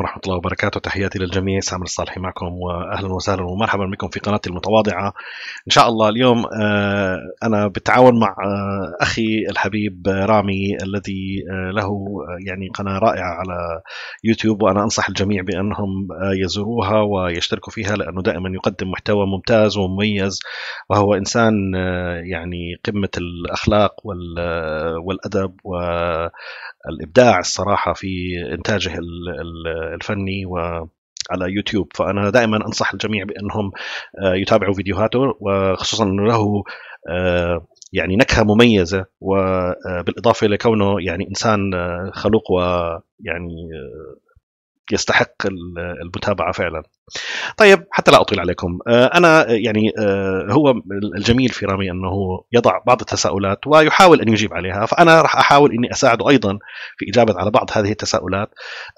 ورحمة الله وبركاته تحياتي للجميع سامر الصالحي معكم وأهلا وسهلا ومرحبا بكم في قناتي المتواضعة إن شاء الله اليوم آه، أنا بالتعاون مع آه، أخي الحبيب آه، رامي الذي له يعني قناة رائعة على يوتيوب وأنا أنصح الجميع بأنهم يزوروها ويشتركوا فيها لأنه دائما يقدم محتوى ممتاز ومميز وهو إنسان يعني قمة الأخلاق والأدب و الابداع الصراحه في انتاجه الفني و على يوتيوب فانا دائما انصح الجميع بانهم آه، يتابعوا فيديوهاته وخصوصا انه له آه، يعني نكهه مميزه وبالاضافه آه، لكونه يعني انسان خلوق ويعني يستحق المتابعه فعلا. طيب حتى لا اطيل عليكم آه، انا آه، يعني آه، هو الجميل في رامي انه يضع بعض التساؤلات ويحاول ان يجيب عليها فانا راح احاول اني اساعده ايضا في اجابه على بعض هذه التساؤلات.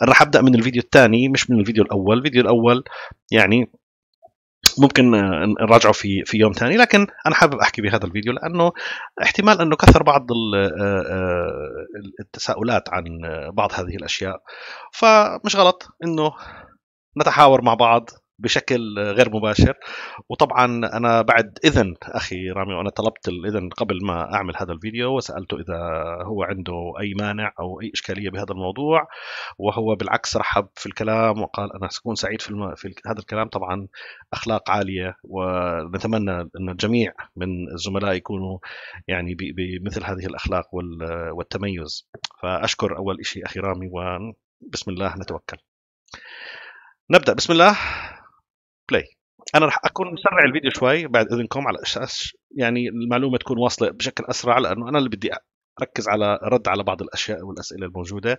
راح ابدا من الفيديو الثاني مش من الفيديو الاول، الفيديو الاول يعني ممكن آه، نراجعه في في يوم ثاني لكن انا حابب احكي بهذا الفيديو لانه احتمال انه كثر بعض آه، آه، التساؤلات عن بعض هذه الاشياء فمش غلط انه نتحاور مع بعض بشكل غير مباشر وطبعا انا بعد اذن اخي رامي وانا طلبت الاذن قبل ما اعمل هذا الفيديو وسالته اذا هو عنده اي مانع او اي اشكاليه بهذا الموضوع وهو بالعكس رحب في الكلام وقال انا سكون سعيد في, الم... في هذا الكلام طبعا اخلاق عاليه ونتمنى ان الجميع من الزملاء يكونوا يعني ب... بمثل هذه الاخلاق وال... والتميز فاشكر اول شيء اخي رامي وبسم الله نتوكل نبدا بسم الله بلاي انا راح اكون مسرع الفيديو شوي بعد اذنكم على اساس يعني المعلومه تكون واصله بشكل اسرع لانه انا اللي بدي اركز على رد على بعض الاشياء والاسئله الموجوده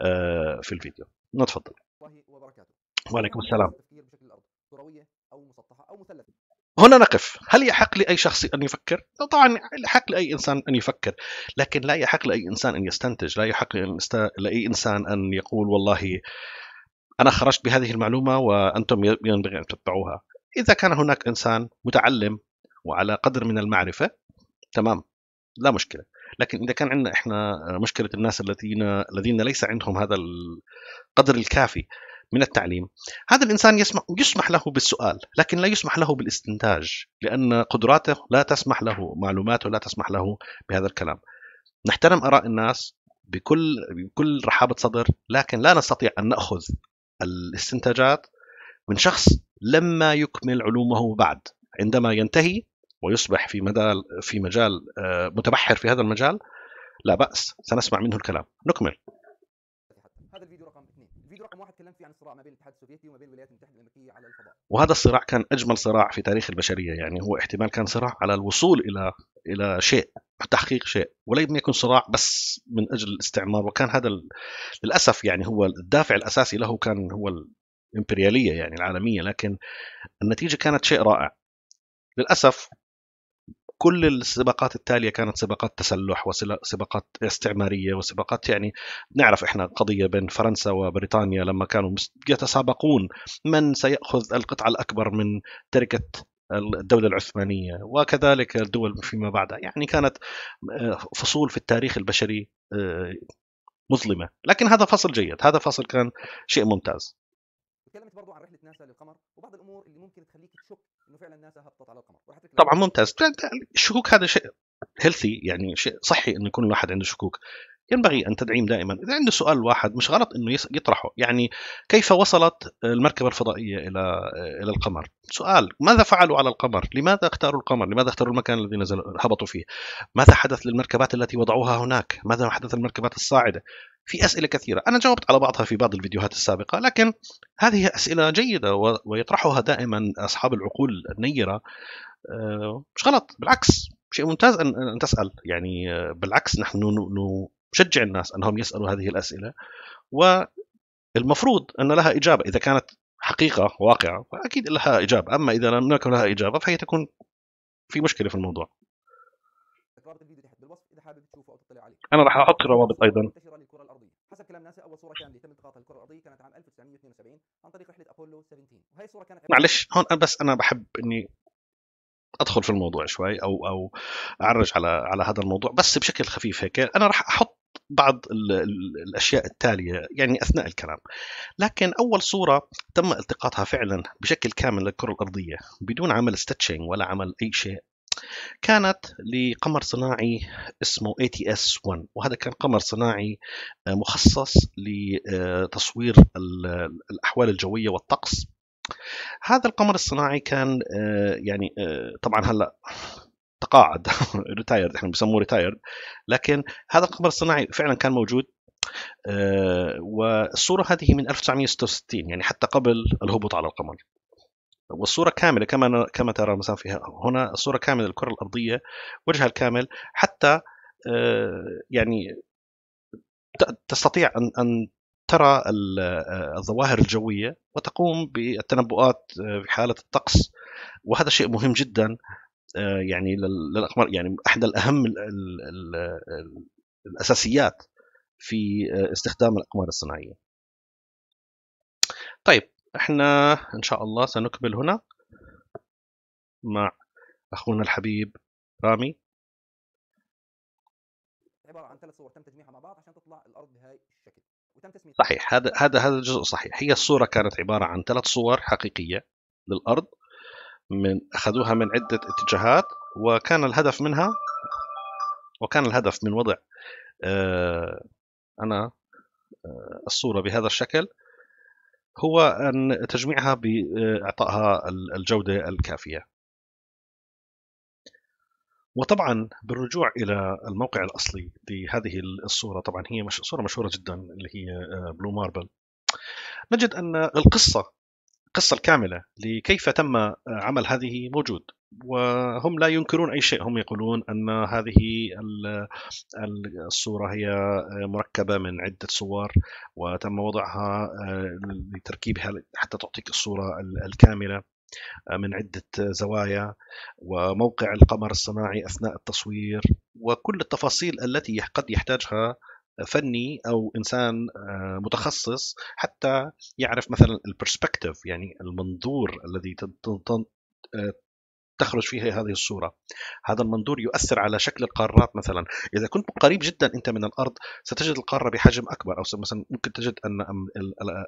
آه، في الفيديو نتفضل نعم، وعليكم السلام هنا نقف هل يحق لأي شخص أن يفكر؟ طبعا يحق لأي إنسان أن يفكر لكن لا يحق لأي إنسان أن يستنتج لا يحق لأي إنسان أن يقول والله أنا خرجت بهذه المعلومة وأنتم ينبغي أن تتبعوها إذا كان هناك إنسان متعلم وعلى قدر من المعرفة تمام لا مشكلة لكن إذا كان عندنا إحنا مشكلة الناس الذين الذين ليس عندهم هذا القدر الكافي من التعليم هذا الإنسان يسمح, يسمح له بالسؤال لكن لا يسمح له بالاستنتاج لأن قدراته لا تسمح له معلوماته لا تسمح له بهذا الكلام نحترم آراء الناس بكل بكل رحابة صدر لكن لا نستطيع أن نأخذ الاستنتاجات من شخص لما يكمل علومه بعد عندما ينتهي ويصبح في مجال في مجال آه، متبحر في هذا المجال لا بأس سنسمع منه الكلام نكمل في عن الصراع ما بين الاتحاد السوفيتي وما بين الولايات المتحده الامريكيه على الفضاء وهذا الصراع كان اجمل صراع في تاريخ البشريه يعني هو احتمال كان صراع على الوصول الى الى شيء تحقيق شيء ولم يكن صراع بس من اجل الاستعمار وكان هذا للاسف يعني هو الدافع الاساسي له كان هو الامبرياليه يعني العالميه لكن النتيجه كانت شيء رائع للاسف كل السباقات التاليه كانت سباقات تسلح وسباقات استعماريه وسباقات يعني نعرف احنا قضيه بين فرنسا وبريطانيا لما كانوا يتسابقون من سياخذ القطعه الاكبر من تركه الدولة العثمانية وكذلك الدول فيما بعد يعني كانت آه، فصول في التاريخ البشري آه، مظلمة لكن هذا فصل جيد هذا فصل كان شيء ممتاز تكلمت برضو عن رحلة ناسا للقمر وبعض الأمور اللي ممكن تخليك تشك انه فعلا ناسا هبطت على القمر طبعا ممتاز الشكوك هذا شيء هيلثي يعني شيء صحي انه يكون الواحد عنده شكوك ينبغي أن تدعيم دائما إذا عنده سؤال واحد مش غلط أنه يطرحه يعني كيف وصلت المركبة الفضائية إلى إلى القمر سؤال ماذا فعلوا على القمر لماذا اختاروا القمر لماذا اختاروا المكان الذي نزل هبطوا فيه ماذا حدث للمركبات التي وضعوها هناك ماذا حدث للمركبات الصاعدة في أسئلة كثيرة أنا جاوبت على بعضها في بعض الفيديوهات السابقة لكن هذه أسئلة جيدة ويطرحها دائما أصحاب العقول النيرة آه، مش غلط بالعكس شيء ممتاز ان تسال يعني بالعكس نحن شجع الناس انهم يسالوا هذه الاسئله والمفروض ان لها اجابه اذا كانت حقيقه واقعه فاكيد لها اجابه اما اذا لم يكن لها اجابه فهي تكون في مشكله في الموضوع انا راح احط الروابط ايضا حسب كلام ناسا اول صوره الكره الارضيه كانت عام 1972 عن طريق رحله ابولو 17 وهي الصوره كانت معلش هون بس انا بحب اني ادخل في الموضوع شوي او او اعرج على على هذا الموضوع بس بشكل خفيف هيك انا راح احط بعض الاشياء التاليه يعني اثناء الكلام لكن اول صوره تم التقاطها فعلا بشكل كامل للكره الارضيه بدون عمل ستيتشنج ولا عمل اي شيء كانت لقمر صناعي اسمه ATS-1 وهذا كان قمر صناعي آه، مخصص لتصوير الأحوال الجوية والطقس هذا القمر الصناعي كان آه، يعني آه، طبعا هلا تقاعد ريتايرد احنا بنسموه ريتايرد لكن هذا القمر الصناعي فعلا كان موجود آه، والصورة هذه من 1966 يعني حتى قبل الهبوط على القمر والصورة كاملة كما كما ترى مثلا فيها هنا الصورة كاملة للكرة الأرضية وجهها الكامل حتى آه، يعني تستطيع أن أن ترى آه، الظواهر الجوية وتقوم بالتنبؤات في حالة الطقس وهذا شيء مهم جدا آه، يعني للاقمار يعني احدى الاهم الـ الـ الـ الاساسيات في آه، استخدام الاقمار الصناعيه. طيب احنا ان شاء الله سنكمل هنا مع اخونا الحبيب رامي عباره عن ثلاث صور تم تجميعها مع بعض عشان تطلع الارض بهاي الشكل وتم تسميتها صحيح هذا هذا هذا الجزء صحيح هي الصوره كانت عباره عن ثلاث صور حقيقيه للارض من أخذوها من عدة اتجاهات وكان الهدف منها وكان الهدف من وضع آه، أنا آه، الصورة بهذا الشكل هو أن تجميعها بإعطائها الجودة الكافية وطبعا بالرجوع الى الموقع الاصلي لهذه الصوره طبعا هي مش صوره مشهوره جدا اللي هي بلو آه، ماربل نجد ان القصه القصة الكاملة لكيف تم آه، عمل هذه موجود وهم لا ينكرون أي شيء هم يقولون أن هذه الصورة هي آه، مركبة من عدة صور وتم وضعها آه، لتركيبها حتى تعطيك الصورة الكاملة من عدة زوايا وموقع القمر الصناعي أثناء التصوير وكل التفاصيل التي قد يحتاجها فني او انسان آه، متخصص حتى يعرف مثلا البرسبكتيف يعني المنظور الذي آه، تخرج فيه هذه الصوره هذا المنظور يؤثر على شكل القارات مثلا اذا كنت قريب جدا انت من الارض ستجد القاره بحجم اكبر او مثلا ممكن تجد ان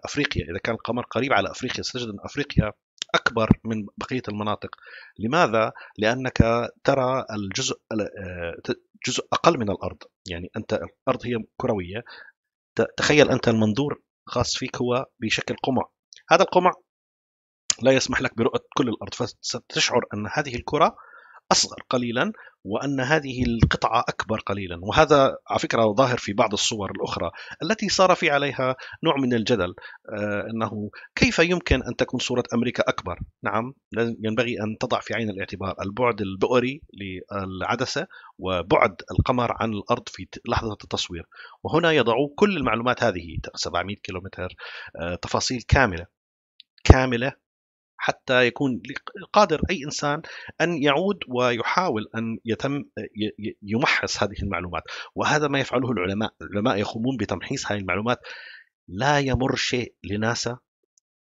افريقيا اذا كان القمر قريب على افريقيا ستجد ان افريقيا أكبر من بقية المناطق لماذا؟ لأنك ترى الجزء آه، جزء أقل من الأرض يعني أنت الأرض هي كروية تخيل أنت المنظور خاص فيك هو بشكل قمع هذا القمع لا يسمح لك برؤية كل الأرض فستشعر أن هذه الكرة أصغر قليلا وأن هذه القطعة أكبر قليلا وهذا على فكرة ظاهر في بعض الصور الأخرى التي صار في عليها نوع من الجدل آه، أنه كيف يمكن أن تكون صورة أمريكا أكبر نعم ينبغي أن تضع في عين الاعتبار البعد البؤري للعدسة وبعد القمر عن الأرض في لحظة التصوير وهنا يضعوا كل المعلومات هذه 700 كيلومتر آه، تفاصيل كاملة كاملة حتى يكون قادر أي إنسان أن يعود ويحاول أن يتم يمحص هذه المعلومات وهذا ما يفعله العلماء العلماء يقومون بتمحيص هذه المعلومات لا يمر شيء لناسا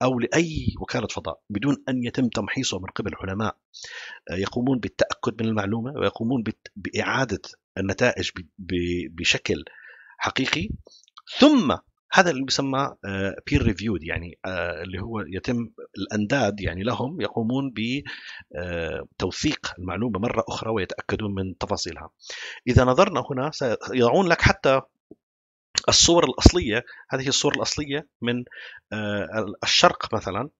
أو لأي وكالة فضاء بدون أن يتم تمحيصه من قبل علماء يقومون بالتأكد من المعلومة ويقومون بإعادة النتائج بشكل حقيقي ثم هذا اللي يسمى بير ريفيود يعني آه، اللي هو يتم الانداد يعني لهم يقومون بتوثيق آه، المعلومه مره اخرى ويتاكدون من تفاصيلها اذا نظرنا هنا سيضعون لك حتى الصور الاصليه هذه الصور الاصليه من آه، الشرق مثلا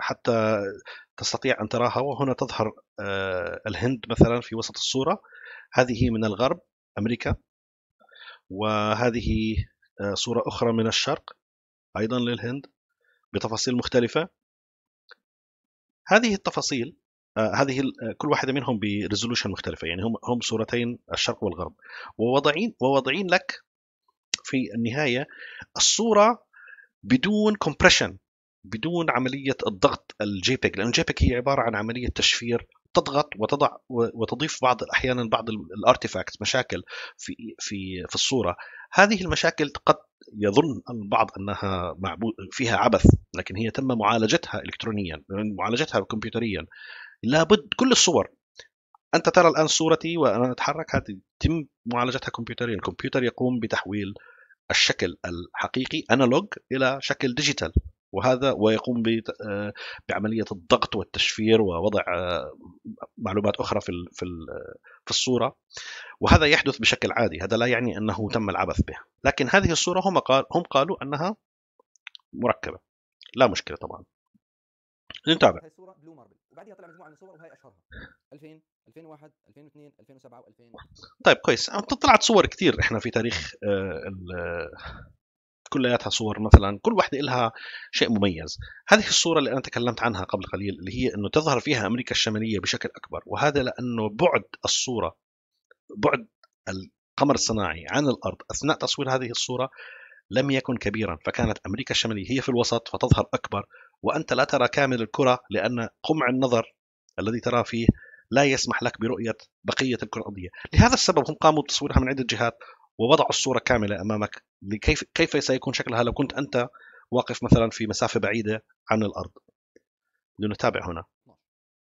حتى تستطيع ان تراها وهنا تظهر الهند مثلا في وسط الصوره هذه من الغرب امريكا وهذه آه، صورة أخرى من الشرق أيضا للهند بتفاصيل مختلفة هذه التفاصيل آه، هذه آه، كل واحدة منهم بريزولوشن مختلفة يعني هم هم صورتين الشرق والغرب ووضعين ووضعين لك في النهاية الصورة بدون كومبريشن بدون عملية الضغط الجي بيك e لأن الجي بيك e هي عبارة عن عملية تشفير تضغط وتضع وتضيف بعض احيانا بعض الارتيفاكت مشاكل في في في الصوره هذه المشاكل قد يظن البعض انها فيها عبث لكن هي تم معالجتها الكترونيا معالجتها كمبيوتريا لابد كل الصور انت ترى الان صورتي وانا اتحرك هذه تم معالجتها كمبيوتريا الكمبيوتر يقوم بتحويل الشكل الحقيقي انالوج الى شكل ديجيتال وهذا ويقوم آه، بعمليه الضغط والتشفير ووضع آه، معلومات اخرى في في في الصوره وهذا يحدث بشكل عادي هذا لا يعني انه تم العبث به لكن هذه الصوره هم قال هم قالوا انها مركبه لا مشكله طبعا نتابع هاي الصوره بلو ماربل وبعدها طلع مجموعه من الصور وهي اشهرها 2000 2001 2002 2007 و2000 طيب كويس طلعت صور كثير احنا في تاريخ آه، كلياتها صور مثلا كل واحدة لها شيء مميز هذه الصوره اللي انا تكلمت عنها قبل قليل اللي هي انه تظهر فيها امريكا الشماليه بشكل اكبر وهذا لانه بعد الصوره بعد القمر الصناعي عن الارض اثناء تصوير هذه الصوره لم يكن كبيرا فكانت امريكا الشماليه هي في الوسط فتظهر اكبر وانت لا ترى كامل الكره لان قمع النظر الذي ترى فيه لا يسمح لك برؤيه بقيه الكره الارضيه، لهذا السبب هم قاموا بتصويرها من عده جهات ووضعوا الصورة كاملة أمامك لكيف كيف سيكون شكلها لو كنت أنت واقف مثلا في مسافة بعيدة عن الأرض لنتابع هنا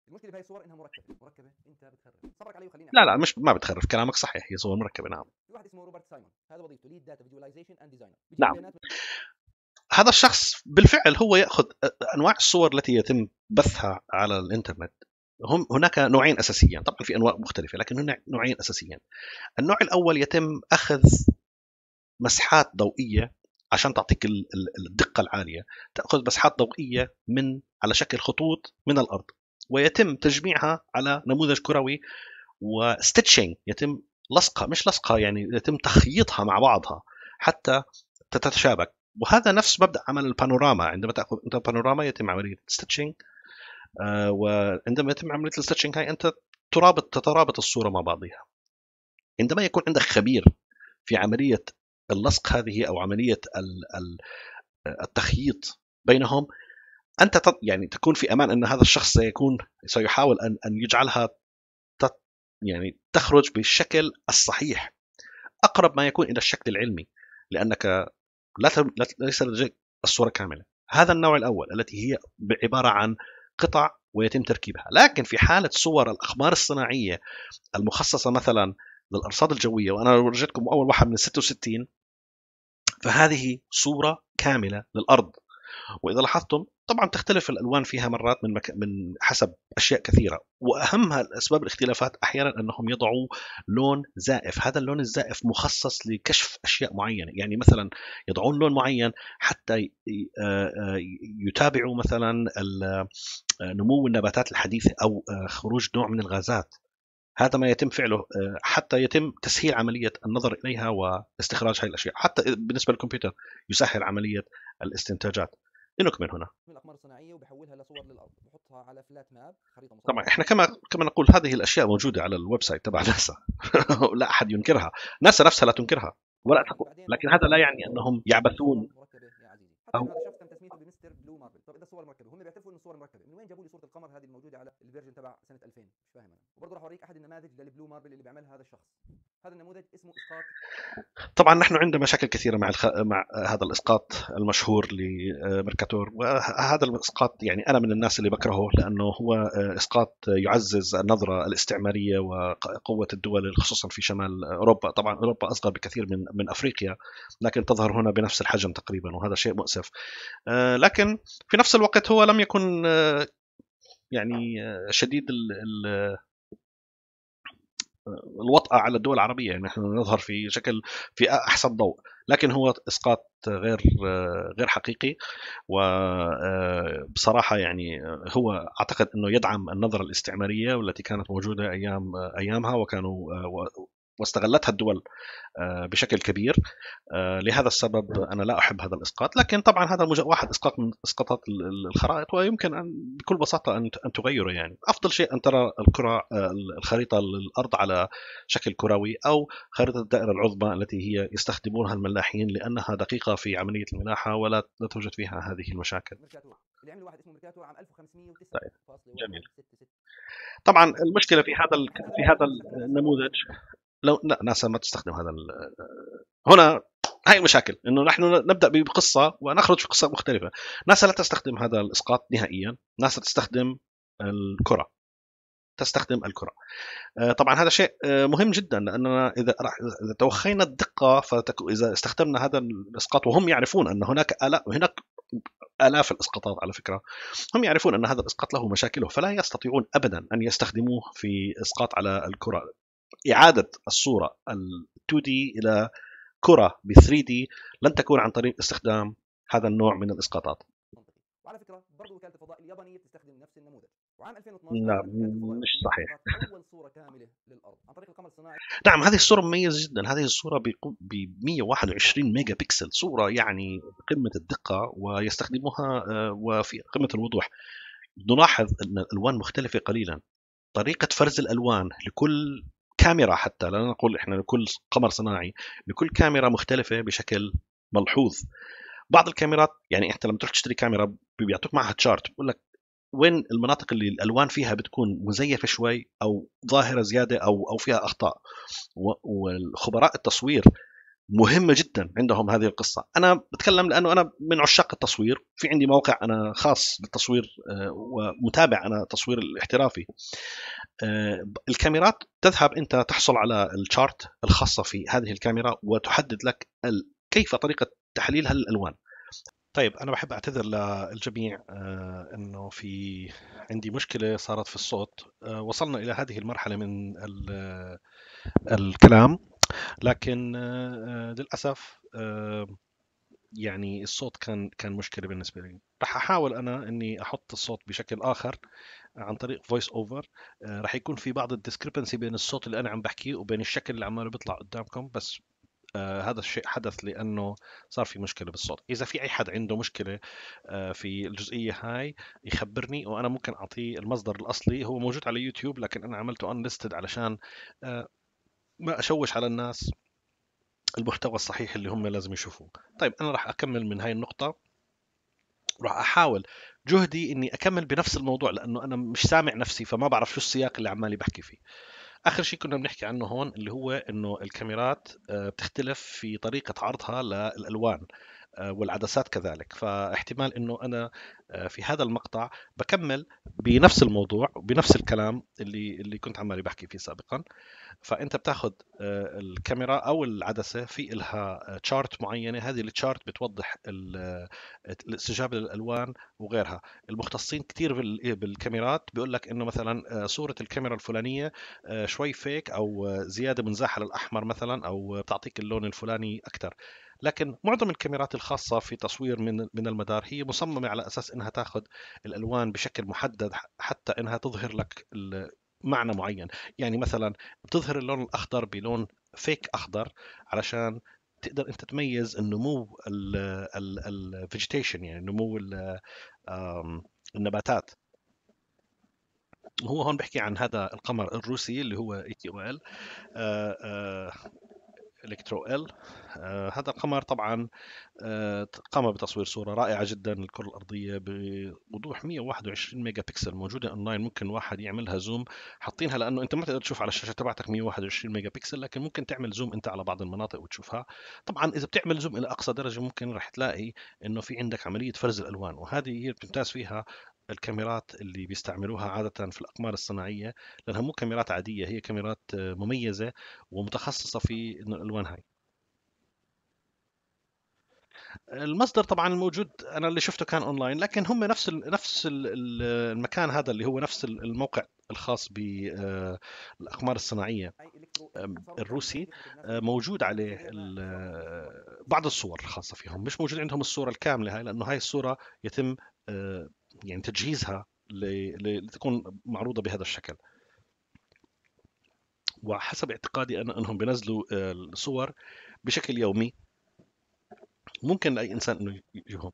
المشكله في هاي الصور انها مركبه مركبه انت بتخرف صبرك علي وخلينا لا لا مش ما بتخرف كلامك صحيح هي صور مركبه نعم في واحد اسمه روبرت سايمون هذا وظيفته ليد داتا فيجواليزيشن اند ديزاينر نعم هذا الشخص بالفعل هو ياخذ انواع الصور التي يتم بثها على الانترنت هم هناك نوعين اساسيا طبعا في انواع مختلفه لكن هناك نوعين اساسيا النوع الاول يتم اخذ مسحات ضوئيه عشان تعطيك الدقه العاليه تاخذ مسحات ضوئيه من على شكل خطوط من الارض ويتم تجميعها على نموذج كروي وستitching يتم لصقها مش لصقها يعني يتم تخييطها مع بعضها حتى تتشابك وهذا نفس مبدا عمل البانوراما عندما تاخذ انت بانوراما يتم عمليه ستيتشنج آه، وعندما يتم عمليه الستشنج هاي انت ترابط تترابط الصوره مع بعضها عندما يكون عندك خبير في عمليه اللصق هذه او عمليه التخييط بينهم انت يعني تكون في امان ان هذا الشخص سيكون سيحاول ان ان يجعلها يعني تخرج بالشكل الصحيح اقرب ما يكون الى الشكل العلمي لانك لا ليس لديك الصوره كامله هذا النوع الاول التي هي عباره عن قطع ويتم تركيبها لكن في حالة صور الأخبار الصناعية المخصصة مثلا للأرصاد الجوية وأنا ورجيتكم أول واحد من 66 فهذه صورة كاملة للأرض وإذا لاحظتم طبعا تختلف الالوان فيها مرات من مك... من حسب اشياء كثيره واهمها اسباب الاختلافات احيانا انهم يضعوا لون زائف هذا اللون الزائف مخصص لكشف اشياء معينه يعني مثلا يضعون لون معين حتى آه، آه، يتابعوا مثلا آه، نمو النباتات الحديثه او خروج نوع من الغازات هذا ما يتم فعله حتى يتم تسهيل عملية النظر إليها واستخراج هذه الأشياء حتى بالنسبة للكمبيوتر يسهل عملية الاستنتاجات لنكمل هنا من الاقمار الصناعيه وبحولها لصور للارض بحطها على فلات ماب خريطه مصورة. طبعا احنا كما كما نقول هذه الاشياء موجوده على الويب سايت تبع ناسا لا احد ينكرها ناسا نفسها لا تنكرها ولا تقول لكن هذا لا يعني انهم يعبثون أو... مارفل طب اذا صور مركبه هم بيعترفوا ان الصور مركبه من وين جابوا لي صوره القمر هذه الموجوده على الفيرجن تبع سنه 2000 مش فاهم انا وبرضه راح اوريك احد النماذج للبلو مارفل اللي بيعملها هذا الشخص هذا النموذج اسمه اسقاط طبعا نحن عندنا مشاكل كثيره مع الخ... مع هذا الاسقاط المشهور لمركاتور آه، وهذا الاسقاط يعني انا من الناس اللي بكرهه لانه هو آه، اسقاط يعزز النظره الاستعماريه وقوه الدول خصوصا في شمال اوروبا طبعا اوروبا اصغر بكثير من من افريقيا لكن تظهر هنا بنفس الحجم تقريبا وهذا شيء مؤسف آه، لكن في نفس الوقت هو لم يكن آه، يعني آه، شديد ال آه، الوطأة على الدول العربية يعني نحن نظهر في شكل في أحسن ضوء لكن هو إسقاط غير غير حقيقي وبصراحة يعني هو أعتقد أنه يدعم النظرة الاستعمارية والتي كانت موجودة أيام أيامها وكانوا واستغلتها الدول آه، بشكل كبير آه، لهذا السبب انا لا احب هذا الاسقاط لكن طبعا هذا واحد اسقاط من اسقاطات الخرائط ويمكن ان بكل بساطه ان ان تغيره يعني افضل شيء ان ترى الكره آه، الخريطه للارض على شكل كروي او خريطه الدائره العظمى التي هي يستخدمونها الملاحين لانها دقيقه في عمليه الملاحه ولا لا توجد فيها هذه المشاكل اللي عمل واحد اسمه ميركاتو عام 1509 جميل طبعا المشكله في هذا في هذا النموذج لو لا ناسا ما تستخدم هذا هنا هاي المشاكل انه نحن نبدا بقصه ونخرج بقصه مختلفه ناسا لا تستخدم هذا الاسقاط نهائيا ناسا تستخدم الكره تستخدم الكره آه، طبعا هذا شيء آه، مهم جدا لاننا اذا اذا توخينا الدقه فاذا استخدمنا هذا الاسقاط وهم يعرفون ان هناك الاف هناك الاف الاسقاطات على فكره هم يعرفون ان هذا الاسقاط له مشاكله فلا يستطيعون ابدا ان يستخدموه في اسقاط على الكره اعاده الصوره ال 2 دي الى كره ب 3 دي لن تكون عن طريق استخدام هذا النوع من الاسقاطات وعلى فكره برضه وكاله الفضاء اليابانيه بتستخدم نفس النموذج وعام 2012 نعم، لا مش صحيح اول صوره كامله للارض عن طريق القمر الصناعي نعم هذه الصوره مميزه جدا هذه الصوره ب 121 ميجا بكسل صوره يعني قمه الدقه ويستخدموها آه، وفي قمه الوضوح نلاحظ ان الالوان مختلفه قليلا طريقه فرز الالوان لكل كاميرا حتى لا نقول احنا لكل قمر صناعي لكل كاميرا مختلفه بشكل ملحوظ بعض الكاميرات يعني انت لما تروح تشتري كاميرا بيعطوك معها تشارت بيقول لك وين المناطق اللي الالوان فيها بتكون مزيفه شوي او ظاهره زياده او او فيها اخطاء وخبراء التصوير مهمة جدا عندهم هذه القصة أنا بتكلم لأنه أنا من عشاق التصوير في عندي موقع أنا خاص بالتصوير آه، ومتابع أنا التصوير الاحترافي آه، الكاميرات تذهب أنت تحصل على الشارت الخاصة في هذه الكاميرا وتحدد لك كيف طريقة تحليل هالألوان طيب انا بحب اعتذر للجميع آه، انه في عندي مشكله صارت في الصوت وصلنا الى هذه المرحله من الكلام لكن آه، للاسف آه، يعني الصوت كان كان مشكله بالنسبه لي رح احاول انا اني احط الصوت بشكل اخر عن طريق فويس اوفر آه، رح يكون في بعض الديسكريبنسي بين الصوت اللي انا عم بحكيه وبين الشكل اللي عماله بيطلع قدامكم بس آه هذا الشيء حدث لانه صار في مشكله بالصوت اذا في اي حد عنده مشكله آه في الجزئيه هاي يخبرني وانا ممكن اعطيه المصدر الاصلي هو موجود على يوتيوب لكن انا عملته ان علشان آه ما اشوش على الناس المحتوى الصحيح اللي هم لازم يشوفوه طيب انا راح اكمل من هاي النقطه راح احاول جهدي اني اكمل بنفس الموضوع لانه انا مش سامع نفسي فما بعرف شو السياق اللي عمالي بحكي فيه اخر شيء كنا بنحكي عنه هون اللي هو انه الكاميرات آه، بتختلف في طريقه عرضها للالوان آه، والعدسات كذلك فاحتمال انه انا آه، في هذا المقطع بكمل بنفس الموضوع وبنفس الكلام اللي اللي كنت عمالي بحكي فيه سابقا فانت بتاخذ آه، الكاميرا او العدسه في الها تشارت معينه هذه التشارت بتوضح الاستجابه للالوان وغيرها المختصين كثير إيه، بالكاميرات بيقول لك انه مثلا صوره الكاميرا الفلانيه شوي فيك او زياده منزاحه للاحمر مثلا او بتعطيك اللون الفلاني اكثر لكن معظم الكاميرات الخاصة في تصوير من من المدار هي مصممة على أساس أنها تأخذ الألوان بشكل محدد حتى أنها تظهر لك معنى معين يعني مثلا بتظهر اللون الأخضر بلون فيك أخضر علشان تقدر انت تميز النمو الفيجيتيشن يعني نمو النباتات هو هون بحكي عن هذا القمر الروسي اللي هو اي تي او ال آه، آه، الكترو ال آه، هذا القمر طبعا آه، قام بتصوير صوره رائعه جدا للكره الارضيه بوضوح 121 ميجا بكسل موجوده اونلاين ممكن واحد يعملها زوم حاطينها لانه انت ما تقدر تشوف على الشاشه تبعتك 121 ميجا بكسل لكن ممكن تعمل زوم انت على بعض المناطق وتشوفها طبعا اذا بتعمل زوم الى اقصى درجه ممكن رح تلاقي انه في عندك عمليه فرز الالوان وهذه هي بتمتاز فيها الكاميرات اللي بيستعملوها عادة في الأقمار الصناعية لأنها مو كاميرات عادية هي كاميرات آه، مميزة ومتخصصة في الألوان هاي المصدر طبعا الموجود انا اللي شفته كان اونلاين لكن هم نفس نفس المكان هذا اللي هو نفس الموقع الخاص بالاقمار آه، الصناعيه الروسي آه، موجود عليه بعض الصور الخاصه فيهم مش موجود عندهم الصوره الكامله هاي لانه هاي الصوره يتم يعني تجهيزها لتكون معروضه بهذا الشكل وحسب اعتقادي انا انهم بينزلوا آه، الصور بشكل يومي ممكن لاي انسان انه يجيهم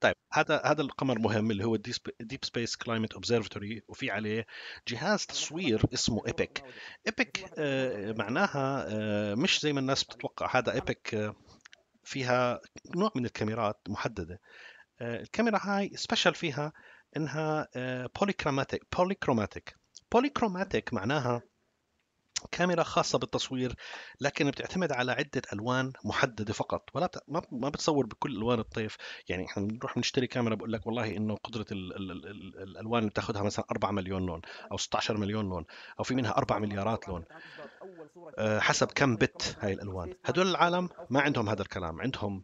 طيب هذا هذا القمر مهم اللي هو الديب سبيس كلايمت اوبزرفتوري وفي عليه جهاز تصوير اسمه ايبك ايبك آه، معناها آه، مش زي ما الناس بتتوقع هذا ايبك فيها نوع من الكاميرات محدده آه، الكاميرا هاي سبيشال فيها انها بوليكروماتيك بوليكروماتيك بوليكروماتيك معناها كاميرا خاصة بالتصوير لكن بتعتمد على عدة ألوان محددة فقط ولا بت... ما... ما بتصور بكل ألوان الطيف يعني احنا بنروح بنشتري كاميرا بقول لك والله إنه قدرة ال... ال... ال... الألوان اللي بتاخذها مثلا 4 مليون لون أو 16 مليون لون أو في منها 4 مليارات لون آه، حسب كم بت هاي الألوان هدول العالم ما عندهم هذا الكلام عندهم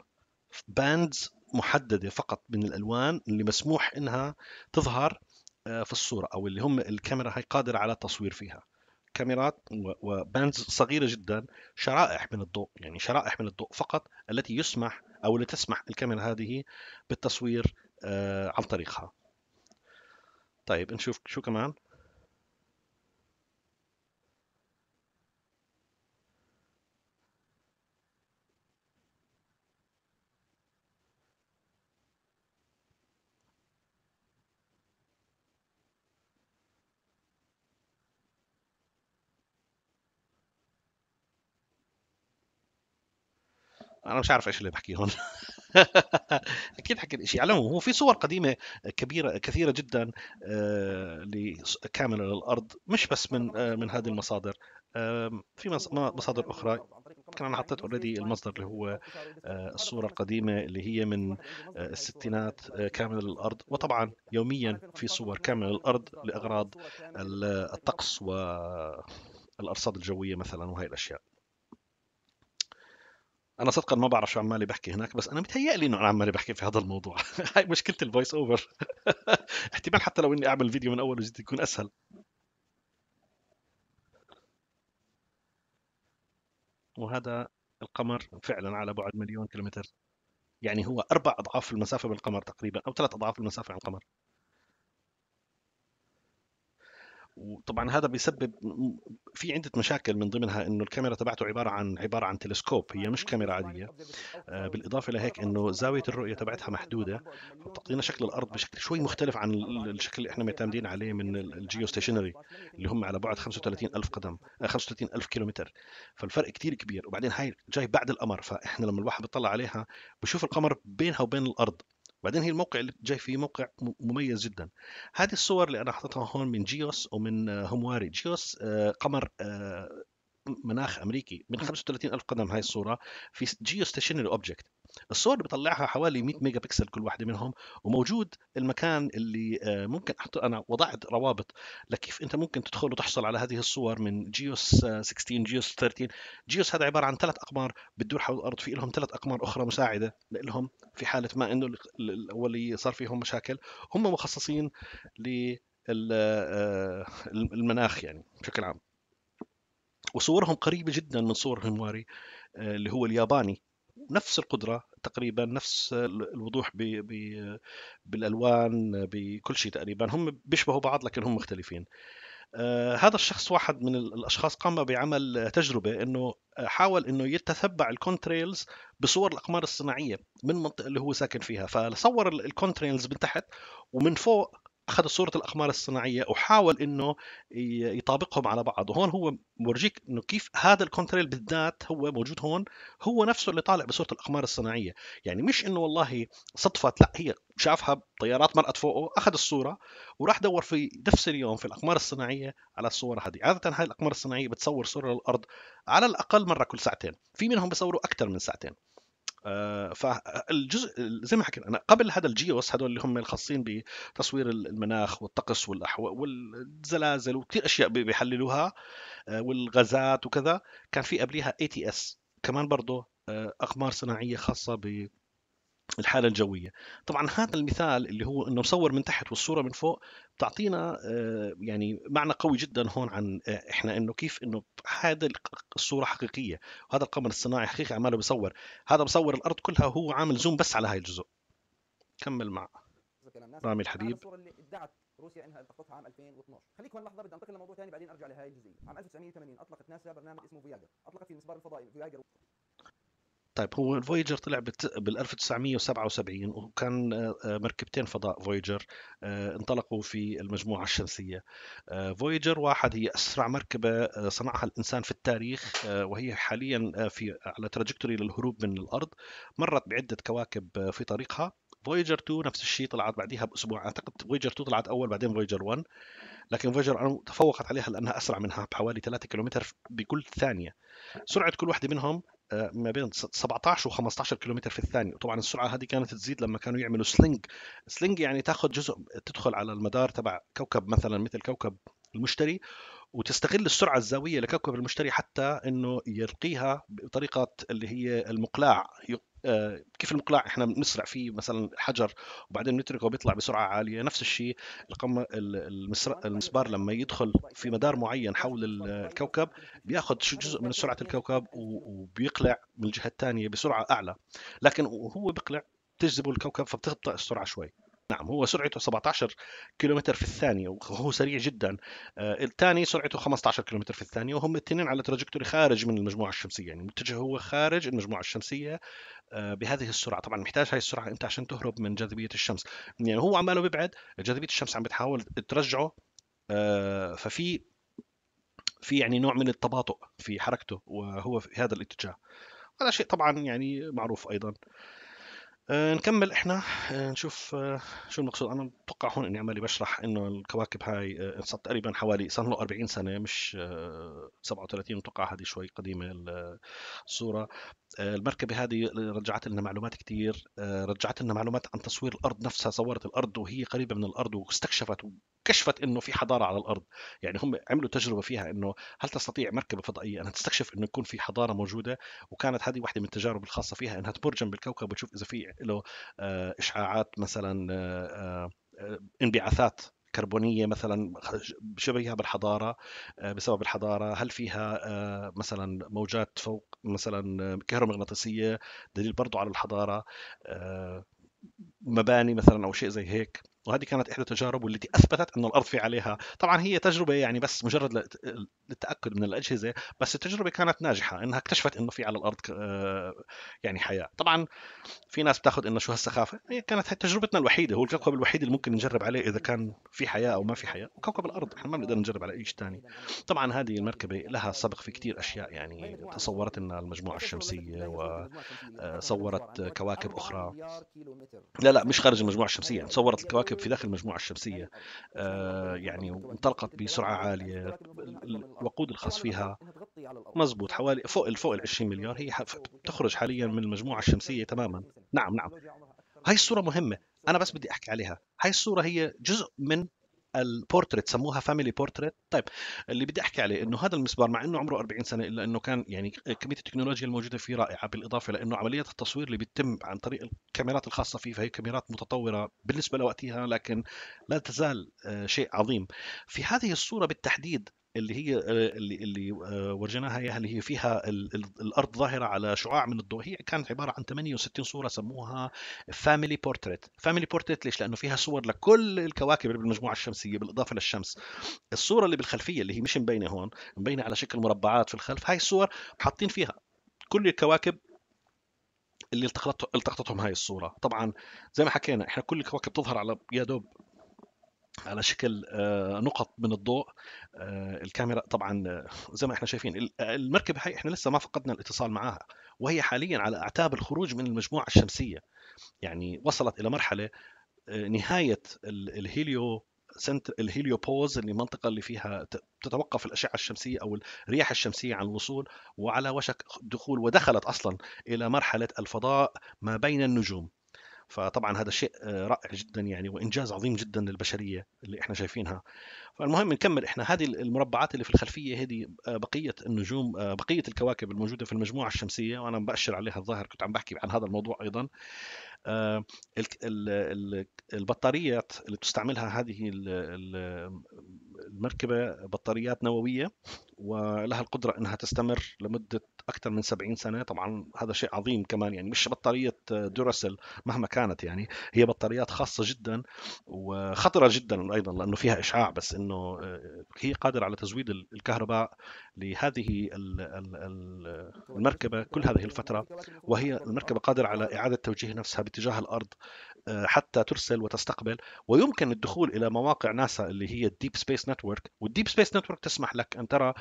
باندز محددة فقط من الألوان اللي مسموح إنها تظهر آه، في الصورة أو اللي هم الكاميرا هاي قادرة على التصوير فيها كاميرات وبانز صغيره جدا شرائح من الضوء يعني شرائح من الضوء فقط التي يسمح او التي تسمح الكاميرا هذه بالتصوير آه، عن طريقها طيب نشوف شو كمان انا مش عارف ايش اللي بحكيه هون اكيد حكيت شيء على هو في صور قديمه كبيره كثيره جدا آه، كامله للارض مش بس من آه، من هذه المصادر في مصادر اخرى يمكن انا حطيت اوريدي المصدر اللي هو آه، الصوره القديمه اللي هي من الستينات كامله للارض وطبعا يوميا في صور كامله للارض لاغراض الطقس والارصاد الجويه مثلا وهي الاشياء انا صدقا ما بعرف شو عمالي بحكي هناك بس انا متهيألي انه انا عمالي بحكي في هذا الموضوع هاي مشكله الفويس اوفر احتمال حتى لو اني اعمل فيديو من اول وجديد يكون اسهل وهذا القمر فعلا على بعد مليون كيلومتر يعني هو اربع اضعاف المسافه بالقمر تقريبا او ثلاث اضعاف المسافه عن القمر وطبعا هذا بيسبب في عده مشاكل من ضمنها انه الكاميرا تبعته عباره عن عباره عن تلسكوب هي مش كاميرا عاديه آه، بالاضافه لهيك انه زاويه الرؤيه تبعتها محدوده فبتعطينا شكل الارض بشكل شوي مختلف عن الشكل اللي احنا معتمدين عليه من الجيو ستيشنري اللي هم على بعد 35 الف قدم 35 آه، الف كيلومتر فالفرق كثير كبير وبعدين هاي جاي بعد القمر فاحنا لما الواحد بيطلع عليها بشوف القمر بينها وبين الارض بعدين هي الموقع اللي جاي فيه موقع مميز جدا هذه الصور اللي انا حطيتها هون من جيوس ومن آه، همواري جيوس آه، قمر آه، مناخ امريكي من 35 الف قدم هاي الصوره في جيو ستيشنري اوبجكت الصور اللي بطلعها حوالي 100 ميجا بكسل كل واحده منهم وموجود المكان اللي آه، ممكن احط انا وضعت روابط لكيف انت ممكن تدخل وتحصل على هذه الصور من جيوس 16 آه، جيوس 13 جيوس هذا عباره عن ثلاث اقمار بتدور حول الارض في لهم ثلاث اقمار اخرى مساعده لهم في حاله ما انه الاولي صار فيهم مشاكل هم مخصصين للمناخ آه، يعني بشكل عام وصورهم قريبه جدا من صور هنواري اللي هو الياباني نفس القدره تقريبا نفس الوضوح بـ بـ بالالوان بكل شيء تقريبا هم بيشبهوا بعض لكن هم مختلفين آه هذا الشخص واحد من الاشخاص قام بعمل تجربه انه آه، حاول انه يتتبع الكونتريلز بصور الاقمار الصناعيه من المنطقه اللي هو ساكن فيها فصور الكونتريلز من تحت ومن فوق اخذ صوره الاقمار الصناعيه وحاول انه يطابقهم على بعض وهون هو مورجيك انه كيف هذا الكونتريل بالذات هو موجود هون هو نفسه اللي طالع بصوره الاقمار الصناعيه يعني مش انه والله صدفت لا هي شافها طيارات مرقت فوقه اخذ الصوره وراح دور في نفس اليوم في الاقمار الصناعيه على الصور هذه عاده هاي الاقمار الصناعيه بتصور صوره للارض على الاقل مره كل ساعتين في منهم بيصوروا اكثر من ساعتين آه، فالجزء زي ما حكينا انا قبل هذا الجيوس هذول اللي هم الخاصين بتصوير المناخ والطقس والاحوال والزلازل وكثير اشياء بيحللوها آه، والغازات وكذا كان في قبليها اي تي اس كمان برضه آه، اقمار صناعيه خاصه ب الحاله الجويه طبعا هذا المثال اللي هو انه مصور من تحت والصوره من فوق بتعطينا آه، يعني معنى قوي جدا هون عن آه، احنا انه كيف انه هذا الصوره حقيقيه وهذا القمر الصناعي حقيقي عماله بصور هذا بصور الارض كلها وهو عامل زوم بس على هاي الجزء كمل مع رامي الحبيب الصوره اللي ادعت روسيا انها التقطتها عام 2012 خليك هون لحظه بدي انتقل لموضوع ثاني بعدين ارجع لهي الجزئيه عام 1980 اطلقت ناسا برنامج اسمه فياجر اطلقت في المسبار الفضائي فياجر طيب هو فويجر طلع بال 1977 وكان آه، آه، مركبتين فضاء فويجر آه، انطلقوا في المجموعة الشمسية فويجر واحد هي أسرع مركبة صنعها الإنسان في التاريخ وهي حاليا في على تراجكتوري للهروب من الأرض مرت بعدة كواكب في طريقها فويجر 2 نفس الشيء طلعت بعديها باسبوع اعتقد فويجر 2 طلعت اول بعدين فويجر 1 لكن فويجر تفوقت عليها لانها اسرع منها بحوالي 3 كيلومتر بكل ثانيه سرعه كل واحده منهم آه، ما بين 17 و15 كيلومتر في الثانيه وطبعا السرعه هذه كانت تزيد لما كانوا يعملوا سلينج سلينج يعني تاخذ جزء تدخل على المدار تبع كوكب مثلا مثل كوكب المشتري وتستغل السرعه الزاويه لكوكب المشتري حتى انه يلقيها بطريقه اللي هي المقلاع آه، كيف المقلاع احنا بنسرع فيه مثلا حجر وبعدين بنتركه بيطلع بسرعه عاليه نفس الشيء المسبار لما يدخل في مدار معين حول الكوكب بياخذ جزء من سرعه الكوكب وبيقلع من الجهه الثانيه بسرعه اعلى لكن وهو بيقلع تجذبه الكوكب فبتبطا السرعه شوي نعم هو سرعته 17 كيلومتر في الثانية وهو سريع جدا آه، الثاني سرعته 15 كيلومتر في الثانية وهم الاثنين على تراجكتوري خارج من المجموعة الشمسية يعني متجه هو خارج المجموعة الشمسية آه، بهذه السرعة طبعا محتاج هاي السرعة أنت عشان تهرب من جاذبية الشمس يعني هو عماله بيبعد جاذبية الشمس عم بتحاول ترجعه آه، ففي في يعني نوع من التباطؤ في حركته وهو في هذا الاتجاه هذا شيء طبعا يعني معروف أيضا آه آه، نكمل احنا آه، نشوف آه، شو المقصود انا بتوقع هون اني عمالي بشرح انه الكواكب هاي تقريبا حوالي صار له 40 سنه مش 37 بتوقع هذه شوي قديمه الصوره المركبه هذه رجعت لنا معلومات كثير رجعت لنا معلومات عن تصوير الارض نفسها صورت الارض وهي قريبه من الارض واستكشفت كشفت انه في حضاره على الارض يعني هم عملوا تجربه فيها انه هل تستطيع مركبه فضائيه انها تستكشف انه يكون في حضاره موجوده وكانت هذه واحده من التجارب الخاصه فيها انها تبرجم بالكوكب وتشوف اذا في له آه، اشعاعات مثلا آه، آه، انبعاثات كربونيه مثلا شبيهه بالحضاره بسبب الحضاره هل فيها مثلا موجات فوق مثلا كهرومغناطيسيه دليل برضو على الحضاره مباني مثلا او شيء زي هيك وهذه كانت احدى التجارب والتي اثبتت انه الارض في عليها طبعا هي تجربه يعني بس مجرد للتاكد من الاجهزه بس التجربه كانت ناجحه انها اكتشفت انه في على الارض يعني حياه طبعا في ناس بتاخذ انه شو هالسخافه هي كانت تجربتنا الوحيده هو الكوكب الوحيد اللي ممكن نجرب عليه اذا كان في حياه او ما في حياه وكوكب الارض احنا ما بنقدر نجرب على اي شيء ثاني طبعا هذه المركبه لها سبق في كثير اشياء يعني تصورت لنا المجموعه الشمسيه وصورت آه، كواكب اخرى لا لا مش خارج المجموعه الشمسيه يعني صورت الكواكب كوكب في داخل المجموعة الشمسية يعني, آه، يعني انطلقت بسرعة عالية الوقود الخاص فيها مزبوط حوالي فوق فوق ال 20 مليار هي تخرج حاليا من نعم، نعم. المجموعة الشمسية تماما نعم نعم هاي الصورة مهمة أنا بس بدي أحكي عليها هاي الصورة هي جزء من البورتريت سموها فاميلي بورتريت طيب اللي بدي احكي عليه انه هذا المسبار مع انه عمره 40 سنه الا انه كان يعني كميه التكنولوجيا الموجوده فيه رائعه بالاضافه لانه عمليه التصوير اللي بتتم عن طريق الكاميرات الخاصه فيه فهي كاميرات متطوره بالنسبه لوقتها لكن لا تزال آه، شيء عظيم في هذه الصوره بالتحديد اللي هي اللي اللي آه، ورجيناها اياها اللي هي فيها الارض ظاهره على شعاع من الضوء هي كانت عباره عن 68 صوره سموها فاميلي بورتريت فاميلي بورتريت ليش لانه فيها صور لكل الكواكب اللي بالمجموعه الشمسيه بالاضافه للشمس الصوره اللي بالخلفيه اللي هي مش مبينه هون مبينه على شكل مربعات في الخلف هاي الصور حاطين فيها كل الكواكب اللي التقطتهم هاي الصوره طبعا زي ما حكينا احنا كل الكواكب تظهر على يا دوب على شكل آه، نقط من الضوء آه، الكاميرا طبعا آه، زي ما احنا شايفين المركبه هي احنا لسه ما فقدنا الاتصال معها وهي حاليا على اعتاب الخروج من المجموعه الشمسيه يعني وصلت الى مرحله نهايه الهيليو سنت الهيليوبوز اللي المنطقه اللي فيها تتوقف الاشعه الشمسيه او الرياح الشمسيه عن الوصول وعلى وشك دخول ودخلت اصلا الى مرحله الفضاء ما بين النجوم فطبعا هذا شيء آه، رائع جدا يعني وانجاز عظيم جدا للبشريه اللي احنا شايفينها فالمهم نكمل احنا هذه المربعات اللي في الخلفيه هذه آه، بقيه النجوم آه، بقيه الكواكب الموجوده في المجموعه الشمسيه وانا مبشر عليها الظاهر كنت عم بحكي عن هذا الموضوع ايضا البطاريات اللي بتستعملها هذه المركبة بطاريات نووية ولها القدرة أنها تستمر لمدة أكثر من 70 سنة طبعا هذا شيء عظيم كمان يعني مش بطارية دوراسل مهما كانت يعني هي بطاريات خاصة جدا وخطرة جدا أيضا لأنه فيها إشعاع بس أنه آه، هي قادرة على تزويد الكهرباء لهذه المركبة كل هذه الفترة وهي المركبة قادرة على إعادة توجيه نفسها باتجاه الأرض آه، حتى ترسل وتستقبل ويمكن الدخول الى مواقع ناسا اللي هي الديب سبيس نتورك والديب سبيس نتورك تسمح لك ان ترى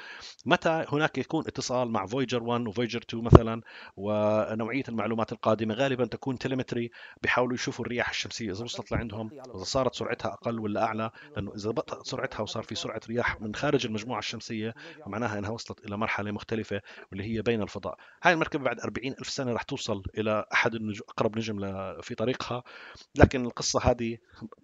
متى هناك يكون اتصال مع فويجر 1 وفويجر 2 مثلا ونوعيه المعلومات القادمه غالبا تكون تليمتري بيحاولوا يشوفوا الرياح الشمسيه اذا وصلت لعندهم اذا صارت سرعتها اقل ولا اعلى لانه اذا بطأت سرعتها وصار في سرعه رياح من خارج المجموعه الشمسيه معناها انها وصلت الى مرحله مختلفه واللي هي بين الفضاء هاي المركبه بعد 40 الف سنه رح توصل الى احد النجم اقرب نجم في طريقها لكن القصه هذه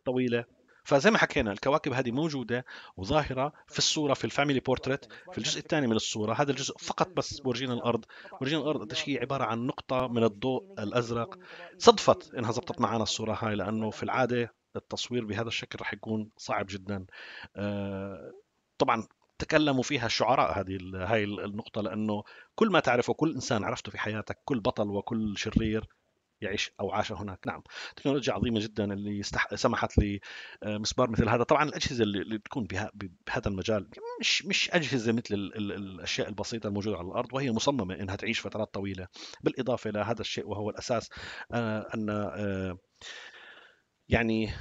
طويله فزي ما حكينا الكواكب هذه موجوده وظاهره في الصوره في الفاميلي بورتريت في الجزء الثاني من الصوره هذا الجزء فقط بس بورجينا الارض بورجينا الارض قديش هي عباره عن نقطه من الضوء الازرق صدفت انها زبطت معنا الصوره هاي لانه في العاده التصوير بهذا الشكل راح يكون صعب جدا آه، طبعا تكلموا فيها الشعراء هذه هاي النقطة لأنه كل ما تعرفه كل إنسان عرفته في حياتك كل بطل وكل شرير يعيش او عاش هناك نعم تكنولوجيا عظيمه جدا اللي استح... سمحت لمسبار آه، مثل هذا طبعا الاجهزه اللي تكون بها... بهذا المجال مش مش اجهزه مثل ال... ال... الاشياء البسيطه الموجوده على الارض وهي مصممه انها تعيش فترات طويله بالاضافه الى هذا الشيء وهو الاساس آه، ان آه، يعني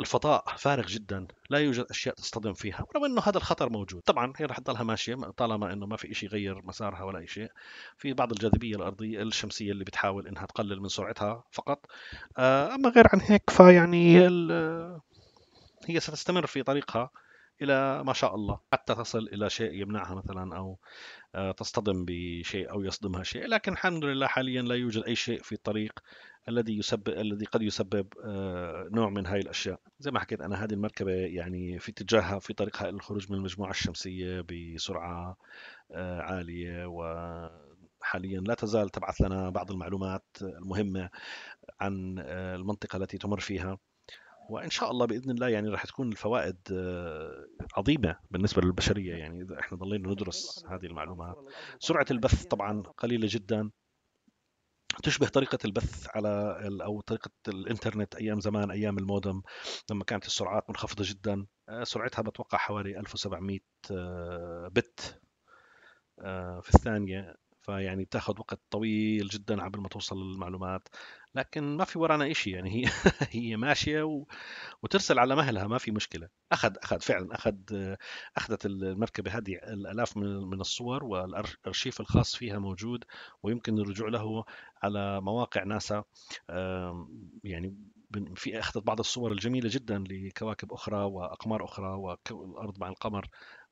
الفضاء فارغ جدا لا يوجد اشياء تصطدم فيها ولو انه هذا الخطر موجود طبعا هي رح تضلها ماشيه طالما انه ما في شيء يغير مسارها ولا شيء في بعض الجاذبيه الارضيه الشمسيه اللي بتحاول انها تقلل من سرعتها فقط آه، اما غير عن هيك فيعني هي ستستمر في طريقها الى ما شاء الله حتى تصل الى شيء يمنعها مثلا او آه، تصطدم بشيء او يصدمها شيء لكن الحمد لله حاليا لا يوجد اي شيء في الطريق الذي يسبب الذي قد يسبب آه، نوع من هاي الاشياء زي ما حكيت انا هذه المركبه يعني في اتجاهها في طريقها الخروج من المجموعه الشمسيه بسرعه آه، عاليه وحاليا لا تزال تبعث لنا بعض المعلومات المهمه عن آه، المنطقه التي تمر فيها وان شاء الله باذن الله يعني راح تكون الفوائد عظيمه بالنسبه للبشريه يعني اذا احنا ضلينا ندرس هذه المعلومات سرعه البث طبعا قليله جدا تشبه طريقة البث على أو طريقة الإنترنت أيام زمان أيام المودم لما كانت السرعات منخفضة جدا آه، سرعتها بتوقع حوالي 1700 آه، بت آه، في الثانية فيعني بتاخذ وقت طويل جدا قبل ما توصل المعلومات لكن ما في ورانا شيء يعني هي هي ماشيه و... وترسل على مهلها ما في مشكله اخذ اخذ فعلا اخذ اخذت المركبه هذه الالاف من من الصور والارشيف الخاص فيها موجود ويمكن الرجوع له على مواقع ناسا يعني في اخذت بعض الصور الجميله جدا لكواكب اخرى واقمار اخرى والارض مع القمر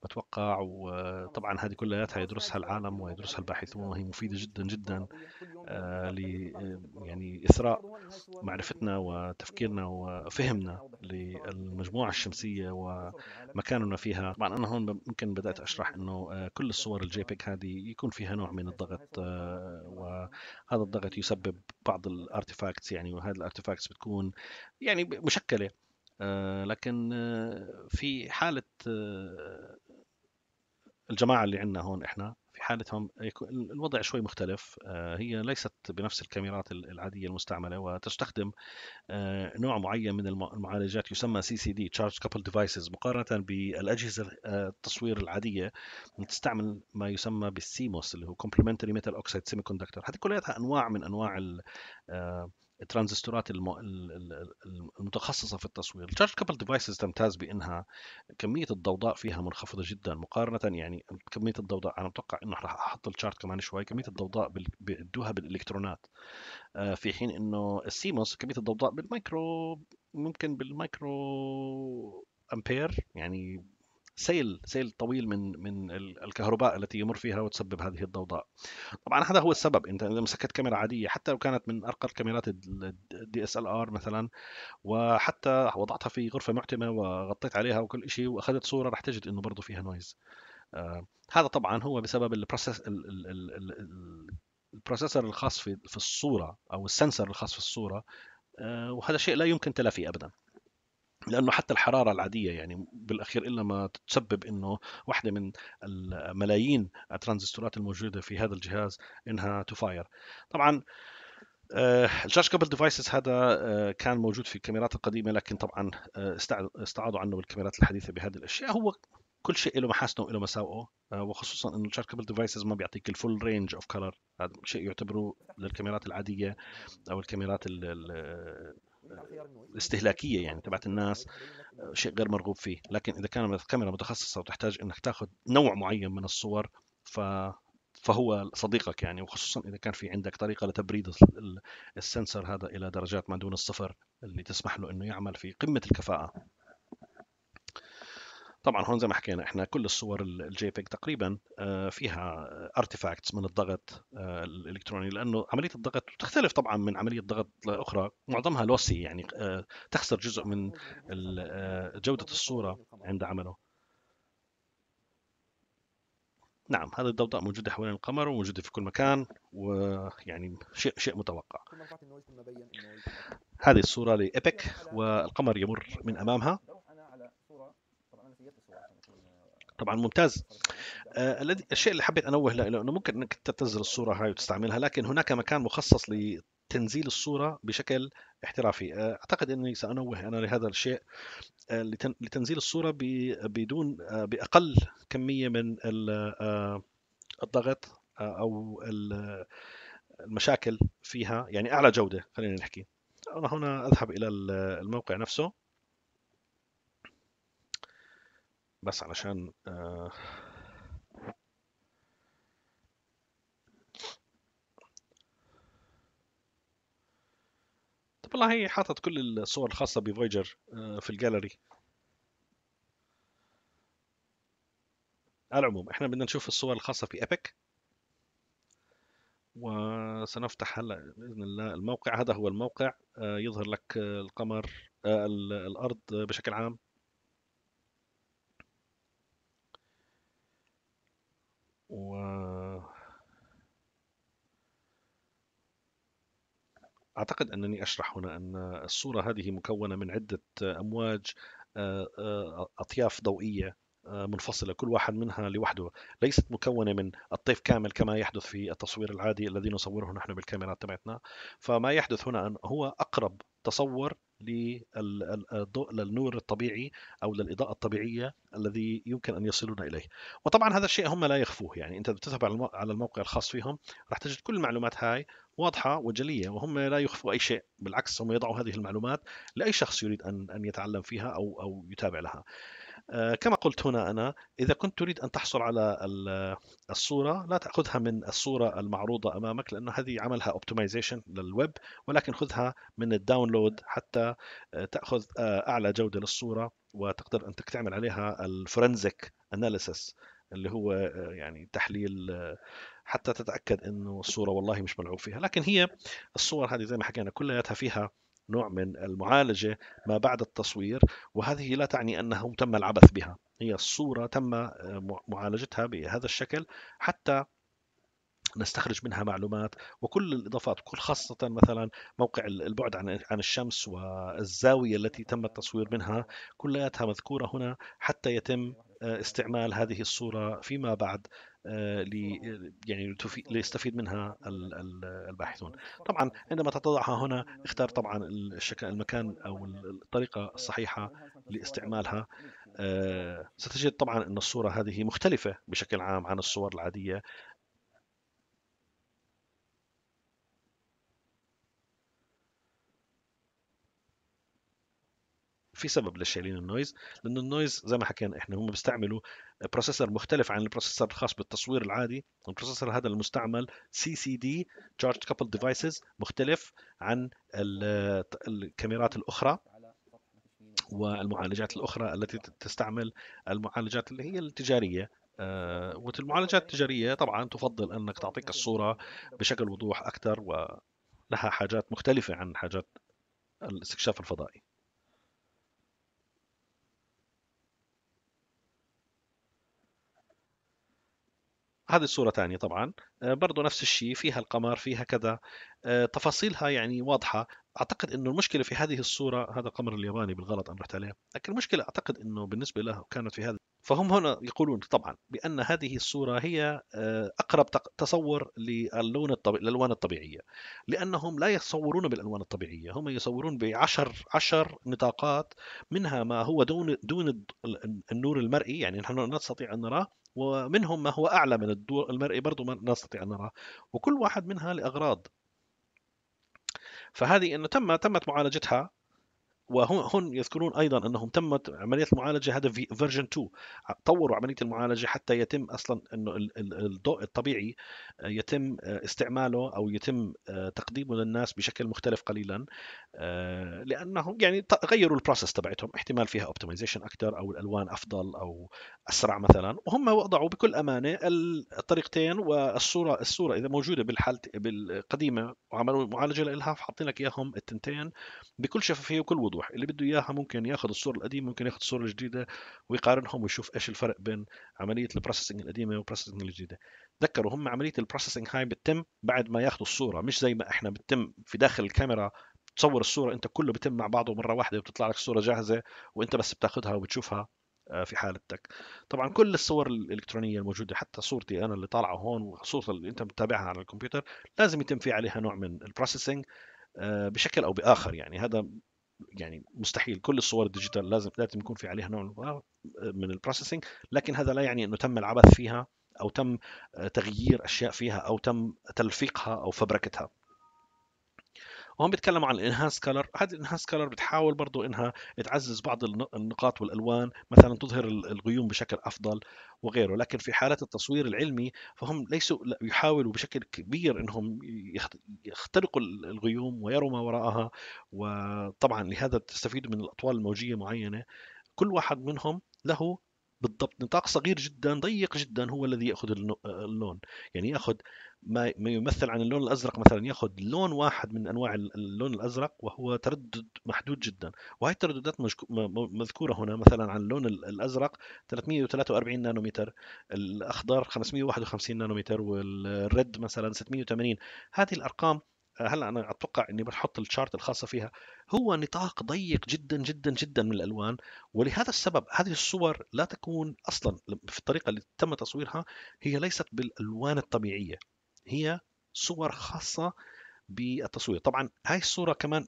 بتوقع وطبعا هذه كلياتها يدرسها العالم ويدرسها الباحثون وهي مفيده جدا جدا آه، ل آه، يعني اثراء معرفتنا وتفكيرنا وفهمنا للمجموعه الشمسيه ومكاننا فيها طبعا انا هون ممكن بدات اشرح انه آه، كل الصور الجي بيك هذه يكون فيها نوع من الضغط وهذا الضغط يسبب بعض الارتفاكتس يعني وهذه الارتفاكتس بتكون يعني مشكله لكن في حالة الجماعه اللي عندنا هون احنا في حالتهم الوضع شوي مختلف آه، هي ليست بنفس الكاميرات العادية المستعملة وتستخدم آه، نوع معين من المعالجات يسمى سي سي دي Charge كابل Devices مقارنة بالأجهزة آه، التصوير العادية تستعمل ما يسمى بالسيموس اللي هو Complementary Metal Oxide Semiconductor هذه كلها أنواع من أنواع الترانزستورات المتخصصه في التصوير الشارج كابل ديفايسز تمتاز بانها كميه الضوضاء فيها منخفضه جدا مقارنه يعني كميه الضوضاء انا متوقع انه راح احط الشارت كمان شوي كميه الضوضاء بيدوها بالالكترونات آه، في حين انه السيموس كميه الضوضاء بالمايكرو ممكن بالمايكرو امبير يعني سيل سيل طويل من من الكهرباء التي يمر فيها وتسبب هذه الضوضاء طبعا هذا هو السبب انت اذا مسكت كاميرا عاديه حتى لو كانت من ارقى الكاميرات الدي اس ال ار مثلا وحتى وضعتها في غرفه معتمه وغطيت عليها وكل شيء واخذت صوره راح تجد انه برضه فيها نويز آه هذا طبعا هو بسبب البروسيس البروسيسور الخاص في في الصوره او السنسر الخاص في الصوره آه وهذا شيء لا يمكن تلافيه ابدا لانه حتى الحراره العاديه يعني بالاخير الا ما تسبب انه واحده من الملايين الترانزستورات الموجوده في هذا الجهاز انها تفاير طبعا الشاش كابل ديفايسز هذا آه، كان موجود في الكاميرات القديمه لكن طبعا آه، استعاضوا عنه بالكاميرات الحديثه بهذه الاشياء هو كل شيء له محاسنه وله مساوئه آه، وخصوصا انه كابل ديفايسز ما بيعطيك الفول رينج اوف كلر هذا شيء يعتبره للكاميرات العاديه او الكاميرات الاستهلاكيه يعني تبعت الناس آه، شيء غير مرغوب فيه لكن اذا كانت الكاميرا متخصصه وتحتاج انك تاخذ نوع معين من الصور ف فهو صديقك يعني وخصوصا اذا كان في عندك طريقه لتبريد السنسر هذا الى درجات ما دون الصفر اللي تسمح له انه يعمل في قمه الكفاءه طبعا هون زي ما حكينا احنا كل الصور الجي بيج تقريبا آه، فيها ارتيفاكتس من الضغط آه، الالكتروني لانه عمليه الضغط تختلف طبعا من عمليه ضغط لاخرى معظمها لوسي يعني آه، تخسر جزء من جوده الصوره عند عمله نعم هذه الضوضاء موجودة حوالين القمر وموجودة في كل مكان ويعني شيء شيء متوقع هذه الصورة لإيبك والقمر يمر من أمامها طبعا ممتاز آه، الذي الشيء اللي حبيت انوه له انه ممكن انك تنزل الصوره هاي وتستعملها لكن هناك مكان مخصص لتنزيل الصوره بشكل احترافي آه، اعتقد اني سانوه انا لهذا الشيء آه، لتنزيل الصوره بدون باقل كميه من الضغط او المشاكل فيها يعني اعلى جوده خلينا نحكي انا هنا اذهب الى الموقع نفسه بس علشان آه طب والله هي حاطط كل الصور الخاصة بفويجر آه في الجاليري على العموم احنا بدنا نشوف الصور الخاصة في ايبك وسنفتح هلا باذن الله الموقع هذا هو الموقع آه، يظهر لك آه، القمر آه، الارض بشكل عام و أعتقد أنني أشرح هنا أن الصورة هذه مكونة من عدة أمواج آه، آه، أطياف ضوئية آه، منفصلة كل واحد منها لوحده ليست مكونة من الطيف كامل كما يحدث في التصوير العادي الذي نصوره نحن بالكاميرات تبعتنا فما يحدث هنا هو أقرب تصور للضوء للنور الطبيعي او للاضاءه الطبيعيه الذي يمكن ان يصلون اليه. وطبعا هذا الشيء هم لا يخفوه يعني انت بتذهب على الموقع الخاص فيهم راح تجد كل المعلومات هاي واضحه وجليه وهم لا يخفوا اي شيء بالعكس هم يضعوا هذه المعلومات لاي شخص يريد ان ان يتعلم فيها او او يتابع لها. آه، كما قلت هنا أنا إذا كنت تريد أن تحصل على الصورة لا تأخذها من الصورة المعروضة أمامك لأنه هذه عملها اوبتمايزيشن للويب ولكن خذها من الداونلود حتى آه، تأخذ آه، أعلى جودة للصورة وتقدر أنك تعمل عليها الفرنزك analysis اللي هو يعني تحليل حتى تتأكد أنه الصورة والله مش ملعوب فيها لكن هي الصور هذه زي ما حكينا كلياتها فيها نوع من المعالجة ما بعد التصوير وهذه لا تعني أنه تم العبث بها هي الصورة تم آه، معالجتها بهذا الشكل حتى نستخرج منها معلومات وكل الاضافات كل خاصه مثلا موقع البعد عن عن الشمس والزاويه التي تم التصوير منها كلياتها مذكوره هنا حتى يتم آه، استعمال هذه الصورة فيما بعد آه، يعني ليستفيد منها الباحثون طبعا عندما تضعها هنا اختار طبعا الشكل المكان أو الطريقة الصحيحة لاستعمالها آه، ستجد طبعا أن الصورة هذه مختلفة بشكل عام عن الصور العادية في سبب ليش شايلين النويز لانه النويز زي ما حكينا احنا هم بيستعملوا بروسيسور مختلف عن البروسيسور الخاص بالتصوير العادي البروسيسور هذا المستعمل سي سي دي تشارج كابل ديفايسز مختلف عن الكاميرات الاخرى والمعالجات الاخرى التي تستعمل المعالجات اللي هي التجاريه آه، والمعالجات التجاريه طبعا تفضل انك تعطيك الصوره بشكل وضوح اكثر ولها حاجات مختلفه عن حاجات الاستكشاف الفضائي هذه الصورة ثانية طبعا آه، برضو نفس الشيء فيها القمر فيها كذا آه، تفاصيلها يعني واضحة أعتقد أنه المشكلة في هذه الصورة هذا القمر الياباني بالغلط أنا رحت عليه لكن المشكلة أعتقد أنه بالنسبة له كانت في هذا فهم هنا يقولون طبعا بأن هذه الصورة هي آه، أقرب تصور للون الطبيعي للألوان الطبيعية لأنهم لا يتصورون بالألوان الطبيعية هم يصورون بعشر عشر نطاقات منها ما هو دون دون النور المرئي يعني نحن نستطيع أن نراه ومنهم ما هو أعلى من الدور المرئي برضو ما نستطيع أن نراه وكل واحد منها لأغراض فهذه أنه تم تمت معالجتها وهون هن يذكرون ايضا انهم تمت عمليه المعالجه هذا في فيرجن 2 طوروا عمليه المعالجه حتى يتم اصلا انه الضوء الطبيعي آه، يتم آه، استعماله او يتم آه، تقديمه للناس بشكل مختلف قليلا لانهم يعني غيروا البروسيس تبعتهم احتمال فيها اوبتمايزيشن اكثر او الالوان افضل او اسرع مثلا وهم وضعوا بكل امانه الطريقتين والصوره الصوره اذا موجوده بالحاله بالقديمه وعملوا معالجه لها حاطين لك اياهم التنتين بكل شفافيه وكل وضوح واضح اللي بده اياها ممكن ياخذ الصوره القديمه ممكن ياخذ الصوره الجديده ويقارنهم ويشوف ايش الفرق بين عمليه البروسيسنج القديمه والبروسيسنج الجديده تذكروا هم عمليه البروسيسنج هاي بتتم بعد ما ياخذوا الصوره مش زي ما احنا بتتم في داخل الكاميرا تصور الصوره انت كله بتم مع بعضه مره واحده وبتطلع لك الصوره جاهزه وانت بس بتاخذها وبتشوفها آه، في حالتك طبعا كل الصور الالكترونيه الموجوده حتى صورتي انا اللي طالعه هون وصورة اللي انت متابعها على الكمبيوتر لازم يتم في عليها نوع من البروسيسنج آه، بشكل او باخر يعني هذا يعني مستحيل كل الصور الديجيتال لازم لازم يكون في عليها نوع من البروسيسنج لكن هذا لا يعني انه تم العبث فيها او تم آه، تغيير اشياء فيها او تم تلفيقها او فبركتها وهم بيتكلموا عن الانهانس كلر هذه الانهانس كلر بتحاول برضو انها تعزز بعض النقاط والالوان مثلا تظهر الغيوم بشكل افضل وغيره لكن في حالة التصوير العلمي فهم ليسوا يحاولوا بشكل كبير انهم يخترقوا الغيوم ويروا ما وراءها وطبعا لهذا تستفيد من الاطوال الموجية معينة كل واحد منهم له بالضبط نطاق صغير جدا ضيق جدا هو الذي ياخذ اللون يعني ياخذ ما يمثل عن اللون الازرق مثلا ياخذ لون واحد من انواع اللون الازرق وهو تردد محدود جدا وهي الترددات مذكوره هنا مثلا عن اللون الازرق 343 نانومتر الاخضر 551 نانومتر والريد مثلا 680 هذه الارقام هلا انا اتوقع اني بحط الشارت الخاصه فيها هو نطاق ضيق جدا جدا جدا من الالوان ولهذا السبب هذه الصور لا تكون اصلا في الطريقه اللي تم تصويرها هي ليست بالالوان الطبيعيه هي صور خاصه بالتصوير طبعا هاي الصوره كمان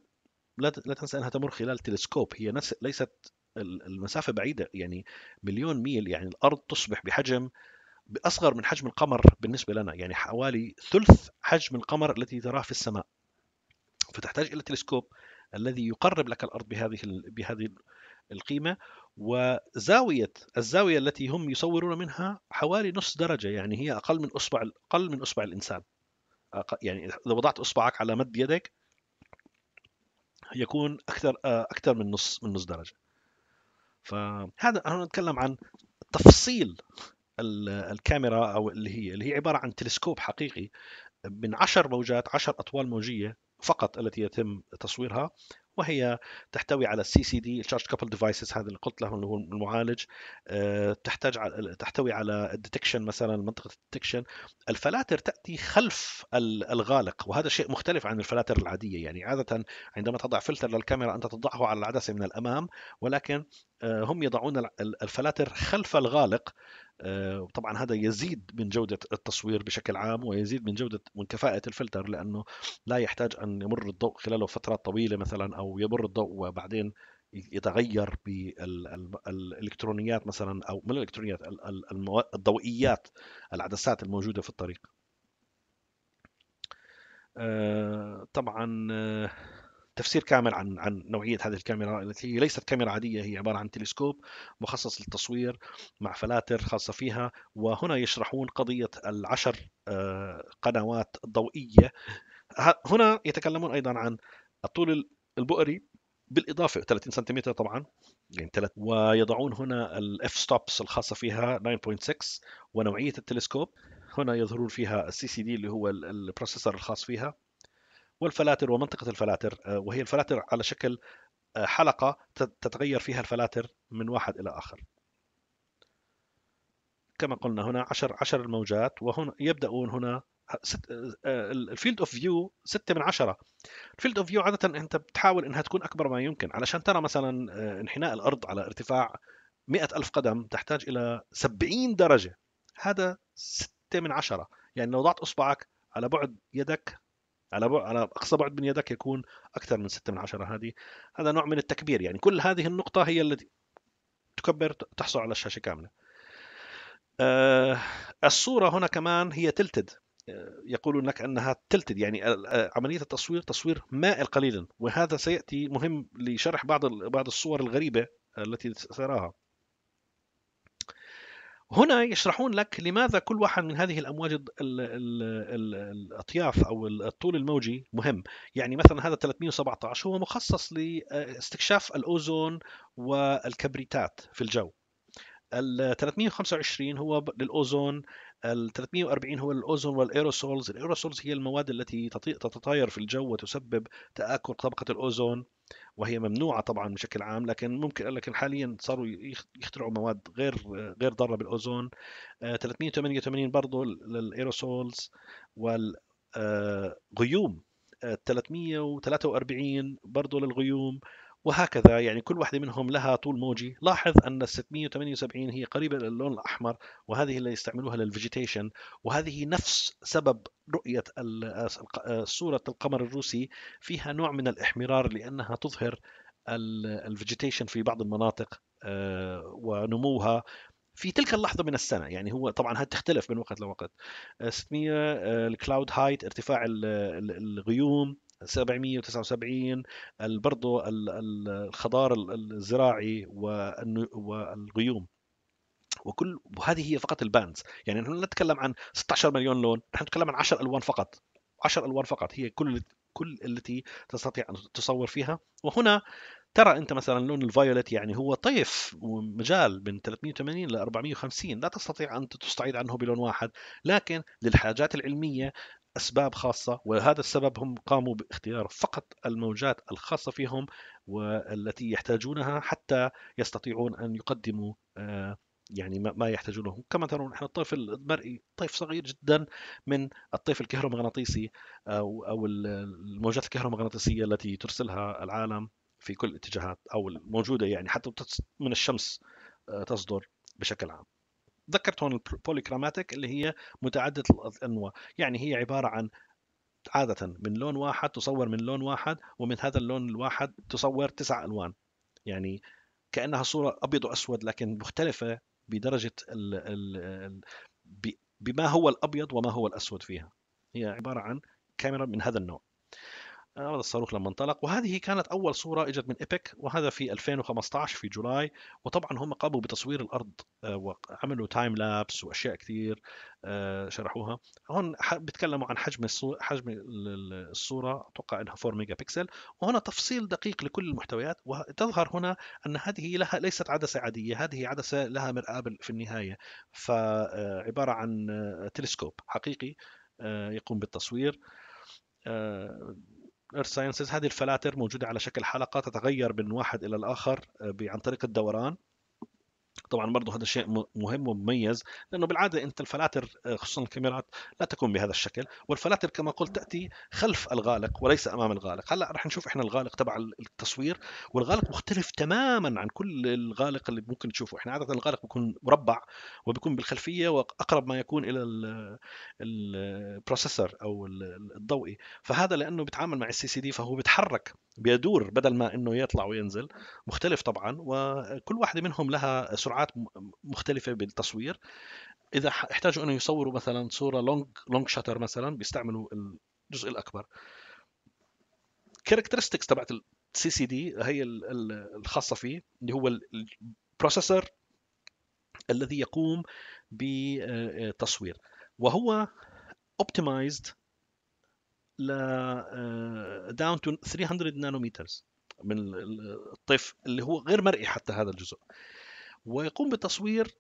لا تنسى انها تمر خلال تلسكوب هي ليست المسافه بعيده يعني مليون ميل يعني الارض تصبح بحجم اصغر من حجم القمر بالنسبه لنا يعني حوالي ثلث حجم القمر التي تراه في السماء فتحتاج الى تلسكوب الذي يقرب لك الارض بهذه بهذه القيمه وزاويه الزاويه التي هم يصورون منها حوالي نص درجه يعني هي اقل من اصبع اقل من اصبع الانسان يعني اذا وضعت اصبعك على مد يدك يكون اكثر آه، اكثر من نص من نص درجه فهذا انا نتكلم عن تفصيل الكاميرا او اللي هي اللي هي عباره عن تلسكوب حقيقي من عشر موجات عشر اطوال موجيه فقط التي يتم تصويرها وهي تحتوي على السي سي دي الشارج كابل ديفايسز هذا اللي قلت له انه هو المعالج آه، تحتاج تحتوي على الديتكشن مثلا منطقه الديتكشن الفلاتر تاتي خلف الغالق وهذا شيء مختلف عن الفلاتر العاديه يعني عاده عندما تضع فلتر للكاميرا انت تضعه على العدسه من الامام ولكن آه، هم يضعون الفلاتر خلف الغالق آه، وطبعا هذا يزيد من جودة التصوير بشكل عام ويزيد من جودة من كفاءة الفلتر لأنه لا يحتاج أن يمر الضوء خلاله فترات طويلة مثلا أو يمر الضوء وبعدين يتغير بالالكترونيات مثلا او من الالكترونيات الضوئيات العدسات الموجوده في الطريق آه، طبعا آه، تفسير كامل عن عن نوعيه هذه الكاميرا التي هي ليست كاميرا عاديه هي عباره عن تلسكوب مخصص للتصوير مع فلاتر خاصه فيها وهنا يشرحون قضيه العشر آه، قنوات ضوئيه هنا يتكلمون ايضا عن الطول البؤري بالاضافه 30 سنتيمتر طبعا يعني 3 ويضعون هنا الاف ستوبس الخاصه فيها 9.6 ونوعيه التلسكوب هنا يظهرون فيها السي سي دي اللي هو البروسيسور الخاص فيها والفلاتر ومنطقة الفلاتر آه، وهي الفلاتر على شكل آه، حلقة تتغير فيها الفلاتر من واحد إلى آخر كما قلنا هنا 10 10 الموجات وهنا يبدأون هنا الفيلد اوف فيو 6 من 10 الفيلد اوف فيو عاده انت بتحاول انها تكون اكبر ما يمكن علشان ترى مثلا آه، انحناء الارض على ارتفاع 100 ألف قدم تحتاج إلى 70 درجة هذا 6 من 10 يعني لو ضعت إصبعك على بعد يدك على بعد على اقصى بعد من يدك يكون اكثر من 6 من 10 هذه هذا نوع من التكبير يعني كل هذه النقطه هي التي تكبر تحصل على الشاشه كامله آه، الصوره هنا كمان هي تلتد آه، يقولون لك انها تلتد يعني آه، عمليه التصوير تصوير مائل قليلا وهذا سياتي مهم لشرح بعض بعض الصور الغريبه التي سراها هنا يشرحون لك لماذا كل واحد من هذه الامواج الاطياف او الطول الموجي مهم يعني مثلا هذا 317 هو مخصص لاستكشاف آه، الاوزون والكبريتات في الجو ال 325 هو للاوزون ال 340 هو للاوزون والايروسولز الايروسولز هي المواد التي تطير في الجو وتسبب تاكل طبقه الاوزون وهي ممنوعه طبعا بشكل عام لكن ممكن لكن حاليا صاروا يخترعوا مواد غير غير ضاره بالاوزون 388 آه، برضه للايروسولز والغيوم 343 برضه للغيوم وهكذا يعني كل واحدة منهم لها طول موجي لاحظ أن 678 هي قريبة للون الأحمر وهذه اللي يستعملوها للفيجيتيشن وهذه نفس سبب رؤية صورة القمر الروسي فيها نوع من الإحمرار لأنها تظهر الفيجيتيشن في بعض المناطق آه، ونموها في تلك اللحظة من السنة يعني هو طبعا هذه تختلف من وقت لوقت 600 الكلاود هايت ارتفاع الغيوم 779 برضه الخضار الزراعي والغيوم وكل وهذه هي فقط الباندز يعني نحن لا نتكلم عن 16 مليون لون نحن نتكلم عن 10 الوان فقط 10 الوان فقط هي كل كل التي تستطيع ان تصور فيها وهنا ترى انت مثلا لون الفايوليت يعني هو طيف ومجال من 380 ل 450 لا تستطيع ان تستعيد عنه بلون واحد لكن للحاجات العلميه أسباب خاصة وهذا السبب هم قاموا باختيار فقط الموجات الخاصة فيهم والتي يحتاجونها حتى يستطيعون أن يقدموا آه، يعني ما يحتاجونه كما ترون نحن الطيف المرئي طيف صغير جدا من الطيف الكهرومغناطيسي آه، أو, أو الموجات الكهرومغناطيسية التي ترسلها العالم في كل الاتجاهات أو الموجودة يعني حتى من الشمس آه، تصدر بشكل عام ذكرت هون البوليكراماتيك اللي هي متعدده الانواع يعني هي عباره عن عادة من لون واحد تصور من لون واحد ومن هذا اللون الواحد تصور تسع ألوان يعني كأنها صورة أبيض وأسود لكن مختلفة بدرجة الـ الـ الـ بما هو الأبيض وما هو الأسود فيها هي عبارة عن كاميرا من هذا النوع هذا الصاروخ لما انطلق وهذه كانت أول صورة إجت من إيبك وهذا في 2015 في جولاي وطبعا هم قاموا بتصوير الأرض آه، وعملوا تايم لابس وأشياء كثير آه، شرحوها هون بيتكلموا عن حجم حجم الصورة أتوقع أنها 4 ميجا بكسل وهنا تفصيل دقيق لكل المحتويات وتظهر هنا أن هذه لها ليست عدسة عادية هذه عدسة لها مرآة في النهاية فعبارة آه، عن تلسكوب حقيقي يقوم بالتصوير ايرث ساينسز هذه الفلاتر موجوده على شكل حلقه تتغير من واحد الى الاخر آه، عن طريق الدوران طبعا برضه هذا شيء مهم ومميز لانه بالعاده انت الفلاتر آه، خصوصا الكاميرات لا تكون بهذا الشكل والفلاتر كما قلت تاتي خلف الغالق وليس امام الغالق هلا رح نشوف احنا الغالق تبع التصوير والغالق مختلف تماما عن كل الغالق اللي ممكن تشوفه احنا عاده الغالق بيكون مربع وبيكون بالخلفيه واقرب ما يكون الى البروسيسور او الضوئي فهذا لانه بيتعامل مع السي سي دي فهو بيتحرك بيدور بدل ما انه يطلع وينزل مختلف طبعا وكل واحده منهم لها سرعات مختلفه بالتصوير اذا احتاجوا انه يصوروا مثلا صوره لونج لونج شاتر مثلا بيستعملوا الجزء الاكبر كاركترستكس تبعت السي سي دي هي الخاصه فيه اللي هو البروسيسور الذي يقوم بالتصوير وهو اوبتمايزد ل داون تو 300 نانومتر من الطيف اللي هو غير مرئي حتى هذا الجزء ويقوم بتصوير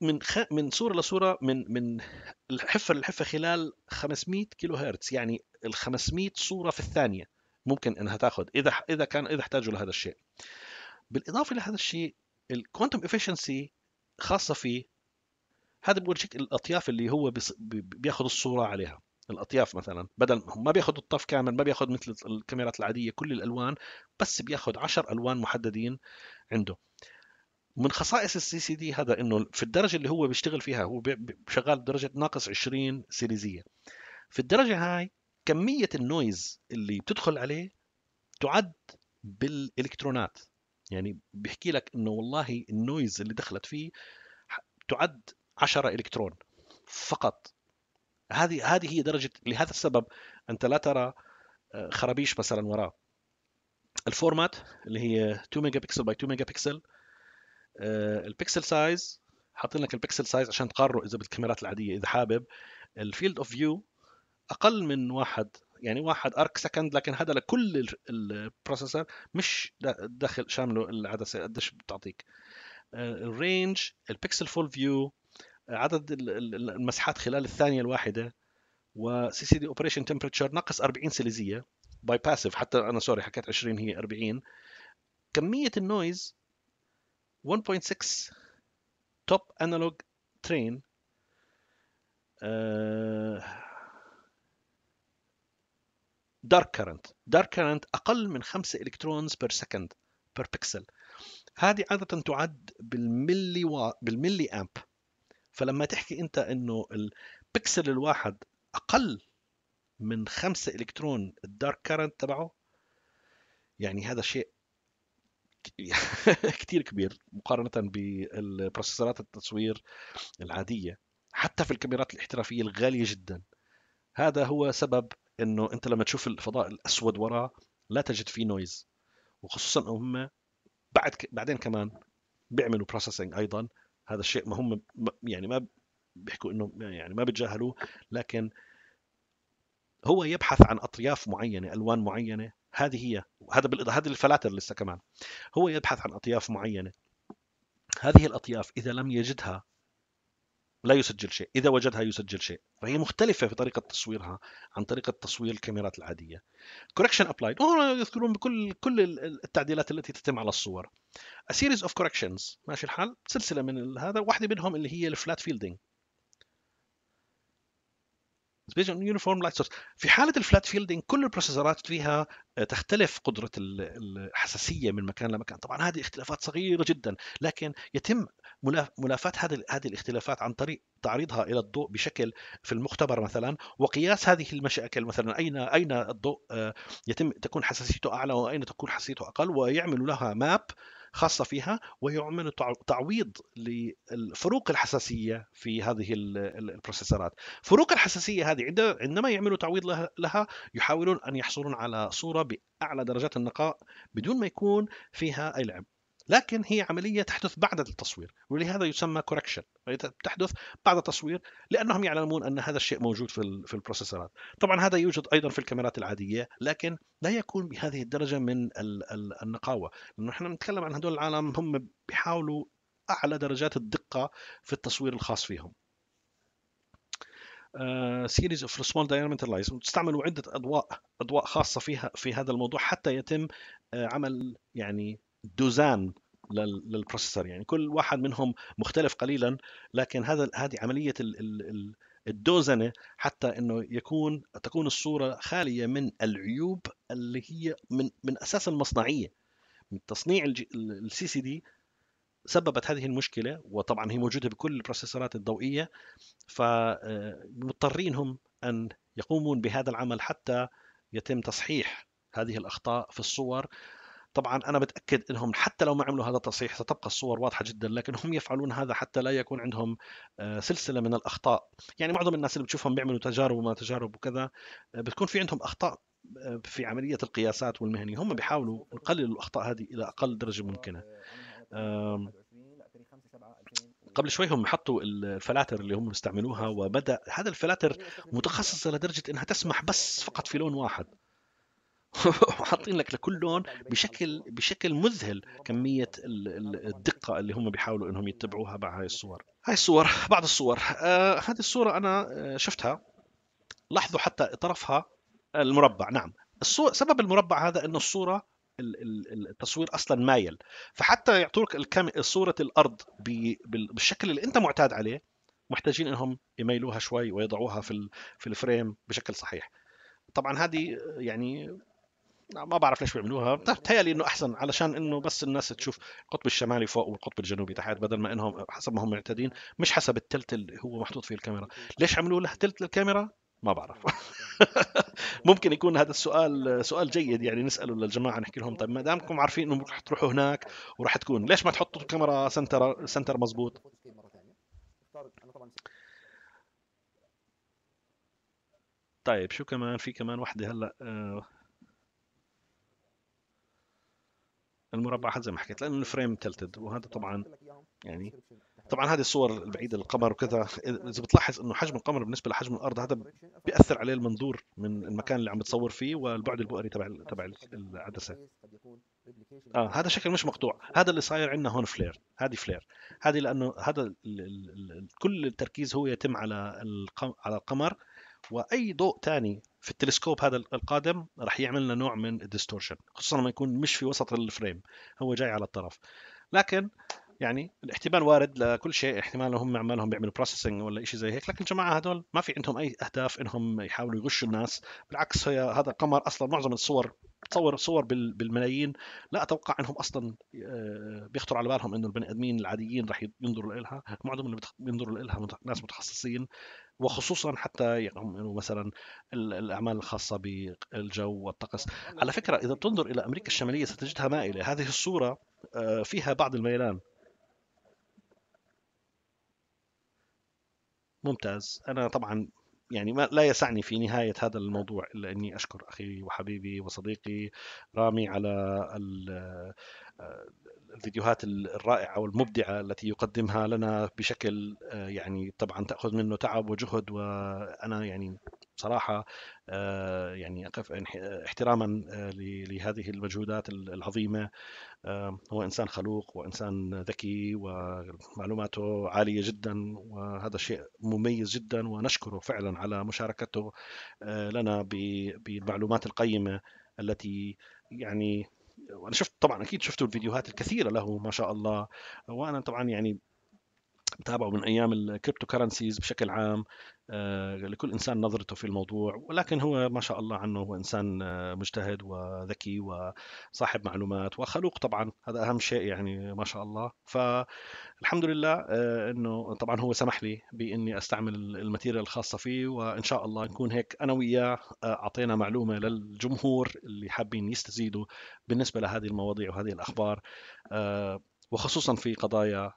من خ... من صوره لصوره من من الحفه للحفه خلال 500 كيلو هرتز يعني ال 500 صوره في الثانيه ممكن انها تاخذ اذا اذا كان اذا احتاجوا لهذا الشيء بالاضافه لهذا الشيء الكوانتم افشنسي خاصه فيه هذا بورجيك الاطياف اللي هو بياخذ الصوره عليها الاطياف مثلا بدل ما بياخذ الطف كامل ما بياخذ مثل الكاميرات العاديه كل الالوان بس بياخذ 10 الوان محددين عنده من خصائص السي سي دي هذا انه في الدرجه اللي هو بيشتغل فيها هو شغال بدرجه ناقص 20 سيريزيه في الدرجه هاي كميه النويز اللي بتدخل عليه تعد بالالكترونات يعني بيحكي لك انه والله النويز اللي دخلت فيه تعد 10 الكترون فقط هذه هذه هي درجه لهذا السبب انت لا ترى آه، خرابيش مثلا وراه الفورمات اللي هي 2 ميجا بكسل باي 2 ميجا بكسل البكسل سايز حاطين لك البكسل سايز عشان تقارنه اذا بالكاميرات العاديه اذا حابب الفيلد اوف فيو اقل من واحد يعني واحد ارك سكند لكن هذا لكل البروسيسور مش داخل شامله العدسه قديش بتعطيك الرينج البكسل فول فيو عدد المسحات خلال الثانيه الواحده وسي سي دي اوبريشن تمبرتشر ناقص 40 سيليزيه باي باسيف حتى انا سوري حكيت 20 هي 40 كميه النويز 1.6 توب انالوج ترين دارك كرنت دارك كرنت اقل من 5 الكترونز بير سكند بير بيكسل هذه عاده تعد بالملي و... بالملي امب فلما تحكي انت انه البكسل الواحد اقل من خمسة الكترون الدارك كارنت تبعه يعني هذا شيء كتير كبير مقارنة بالبروسيسورات التصوير العادية حتى في الكاميرات الاحترافية الغالية جدا هذا هو سبب انه انت لما تشوف الفضاء الاسود وراه لا تجد فيه نويز وخصوصا هم بعد بعدين كمان بيعملوا بروسيسنج ايضا هذا الشيء ما هم يعني ما بيحكوا انه يعني ما بتجاهلوه لكن هو يبحث عن اطياف معينه الوان معينه هذه هي هذا بالإضافة هذه الفلاتر لسه كمان هو يبحث عن اطياف معينه هذه الاطياف اذا لم يجدها لا يسجل شيء إذا وجدها يسجل شيء فهي مختلفة في طريقة تصويرها عن طريقة تصوير الكاميرات العادية correction applied هنا يذكرون بكل كل التعديلات التي تتم على الصور a series of corrections ماشي الحال سلسلة من هذا واحدة منهم اللي هي الفلات فيلدينج based يونيفورم لايت سورس في حاله الفلات فيلدنج كل البروسيسورات فيها آه، تختلف قدره الحساسيه من مكان لمكان طبعا هذه اختلافات صغيره جدا لكن يتم ملافاه هذه هذه الاختلافات عن طريق تعريضها الى الضوء بشكل في المختبر مثلا وقياس هذه المشاكل مثلا اين اين الضوء آه، يتم تكون حساسيته اعلى واين تكون حساسيته اقل ويعملوا لها ماب خاصة فيها ويعمل تعويض لفروق الحساسية في هذه البروسيسورات فروق الحساسية هذه عندما يعملوا تعويض لها يحاولون أن يحصلون على صورة بأعلى درجات النقاء بدون ما يكون فيها أي لعب لكن هي عملية تحدث بعد التصوير ولهذا يسمى كوركشن تحدث بعد التصوير لأنهم يعلمون أن هذا الشيء موجود في, في البروسيسورات طبعا هذا يوجد أيضا في الكاميرات العادية لكن لا يكون بهذه الدرجة من النقاوة لأنه نحن نتكلم عن هدول العالم هم بيحاولوا أعلى درجات الدقة في التصوير الخاص فيهم سيريز اوف سمول دايمتر لايز تستعملوا عده اضواء اضواء خاصه فيها في هذا الموضوع حتى يتم آه، عمل يعني دوزان للبروسيسور يعني كل واحد منهم مختلف قليلا لكن هذا هذه عمليه الدوزنه حتى انه يكون تكون الصوره خاليه من العيوب اللي هي من من اساس المصنعيه من تصنيع السي سي دي سببت هذه المشكله وطبعا هي موجوده بكل البروسيسورات الضوئيه فمضطرين آه، هم ان يقومون بهذا العمل حتى يتم تصحيح هذه الاخطاء في الصور طبعا انا متاكد انهم حتى لو ما عملوا هذا التصحيح ستبقى الصور واضحه جدا لكن هم يفعلون هذا حتى لا يكون عندهم آه، سلسله من الاخطاء يعني معظم الناس اللي بتشوفهم بيعملوا تجارب وما تجارب وكذا آه، بتكون في عندهم اخطاء آه، في عمليه القياسات والمهني هم بيحاولوا يقللوا الاخطاء هذه الى اقل درجه ممكنه قبل شوي هم حطوا الفلاتر اللي هم استعملوها وبدا هذا الفلاتر متخصصه لدرجه انها تسمح بس فقط في لون واحد وحاطين لك لكل لون بشكل بشكل مذهل كميه الدقه اللي هم بيحاولوا انهم يتبعوها مع هاي الصور هاي الصور بعض الصور آه هذه الصوره انا آه، شفتها لاحظوا حتى طرفها المربع نعم الصور سبب المربع هذا انه الصوره التصوير اصلا مايل فحتى يعطوك صوره الارض بالشكل اللي انت معتاد عليه محتاجين انهم يميلوها شوي ويضعوها في في الفريم بشكل صحيح طبعا هذه يعني ما بعرف ليش بيعملوها بتهيألي انه احسن علشان انه بس الناس تشوف القطب الشمالي فوق والقطب الجنوبي تحت بدل ما انهم حسب ما هم معتادين مش حسب التلت اللي هو محطوط فيه الكاميرا ليش عملوا له تلت للكاميرا ما بعرف ممكن يكون هذا السؤال سؤال جيد يعني نساله للجماعه نحكي لهم طيب ما دامكم عارفين انه رح تروحوا هناك وراح تكون ليش ما تحطوا الكاميرا سنتر سنتر مزبوط طيب شو كمان في كمان وحده هلا آه المربع هذا زي ما حكيت لانه الفريم تلتد وهذا طبعا يعني طبعا هذه الصور البعيده للقمر وكذا اذا بتلاحظ انه حجم القمر بالنسبه لحجم الارض هذا بياثر عليه المنظور من المكان اللي عم بتصور فيه والبعد البؤري تبع تبع العدسه اه يعني هذا شكل مش مقطوع هذا اللي صاير عندنا هون فلير هذه فلير هذه لانه هذا كل التركيز هو يتم على على القمر واي ضوء ثاني في التلسكوب هذا القادم راح يعمل لنا نوع من الديستورشن خصوصا لما يكون مش في وسط الفريم هو جاي على الطرف لكن يعني الاحتمال وارد لكل شيء احتمال هم عمالهم بيعملوا بروسيسنج ولا شيء زي هيك لكن الجماعه هذول ما في عندهم اي اهداف انهم يحاولوا يغشوا الناس بالعكس هي هذا القمر اصلا معظم الصور تصور صور بالملايين لا اتوقع انهم اصلا آه، بيخطر على بالهم انه البني ادمين العاديين رح ينظروا لها معظم اللي بينظروا لها ناس متخصصين وخصوصا حتى يعني مثلا الاعمال الخاصه بالجو والطقس على فكره اذا بتنظر الى امريكا الشماليه ستجدها مائله هذه الصوره آه، فيها بعض الميلان ممتاز أنا طبعا يعني ما لا يسعني في نهاية هذا الموضوع إلا أني أشكر أخي وحبيبي وصديقي رامي على آه، الفيديوهات الرائعة والمبدعة التي يقدمها لنا بشكل آه، يعني طبعا تأخذ منه تعب وجهد وأنا يعني بصراحه آه، يعني آه، احتراما آه، لهذه المجهودات العظيمه هو انسان خلوق وانسان ذكي ومعلوماته عاليه جدا وهذا شيء مميز جدا ونشكره فعلا على مشاركته لنا بالمعلومات القيمه التي يعني وانا شفت طبعا اكيد شفتوا الفيديوهات الكثيره له ما شاء الله وانا طبعا يعني بتابعه من ايام الكريبتو كرنسيز بشكل عام آه، لكل انسان نظرته في الموضوع ولكن هو ما شاء الله عنه هو انسان آه، مجتهد وذكي وصاحب معلومات وخلوق طبعا هذا اهم شيء يعني ما شاء الله فالحمد لله آه، انه طبعا هو سمح لي باني استعمل الماتيريال الخاصه فيه وان شاء الله نكون هيك انا وياه اعطينا معلومه للجمهور اللي حابين يستزيدوا بالنسبه لهذه المواضيع وهذه الاخبار وخصوصا في قضايا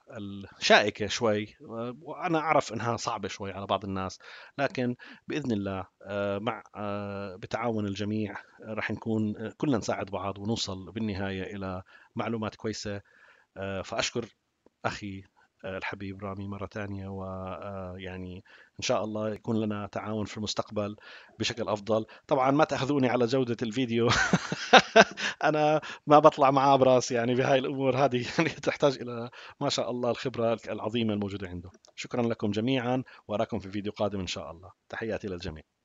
الشائكة شوي وأنا أعرف أنها صعبة شوي على بعض الناس لكن بإذن الله آه، مع آه، بتعاون الجميع آه، رح نكون كلنا نساعد بعض ونوصل بالنهاية إلى معلومات كويسة فأشكر أخي آه، الحبيب رامي مرة ثانية ويعني آه، إن شاء الله يكون لنا تعاون في المستقبل بشكل أفضل طبعا ما تأخذوني على جودة الفيديو أنا ما بطلع معاه براس يعني بهاي الأمور هذه يعني تحتاج إلى ما شاء الله الخبرة العظيمة الموجودة عنده شكرا لكم جميعا وأراكم في فيديو قادم إن شاء الله تحياتي للجميع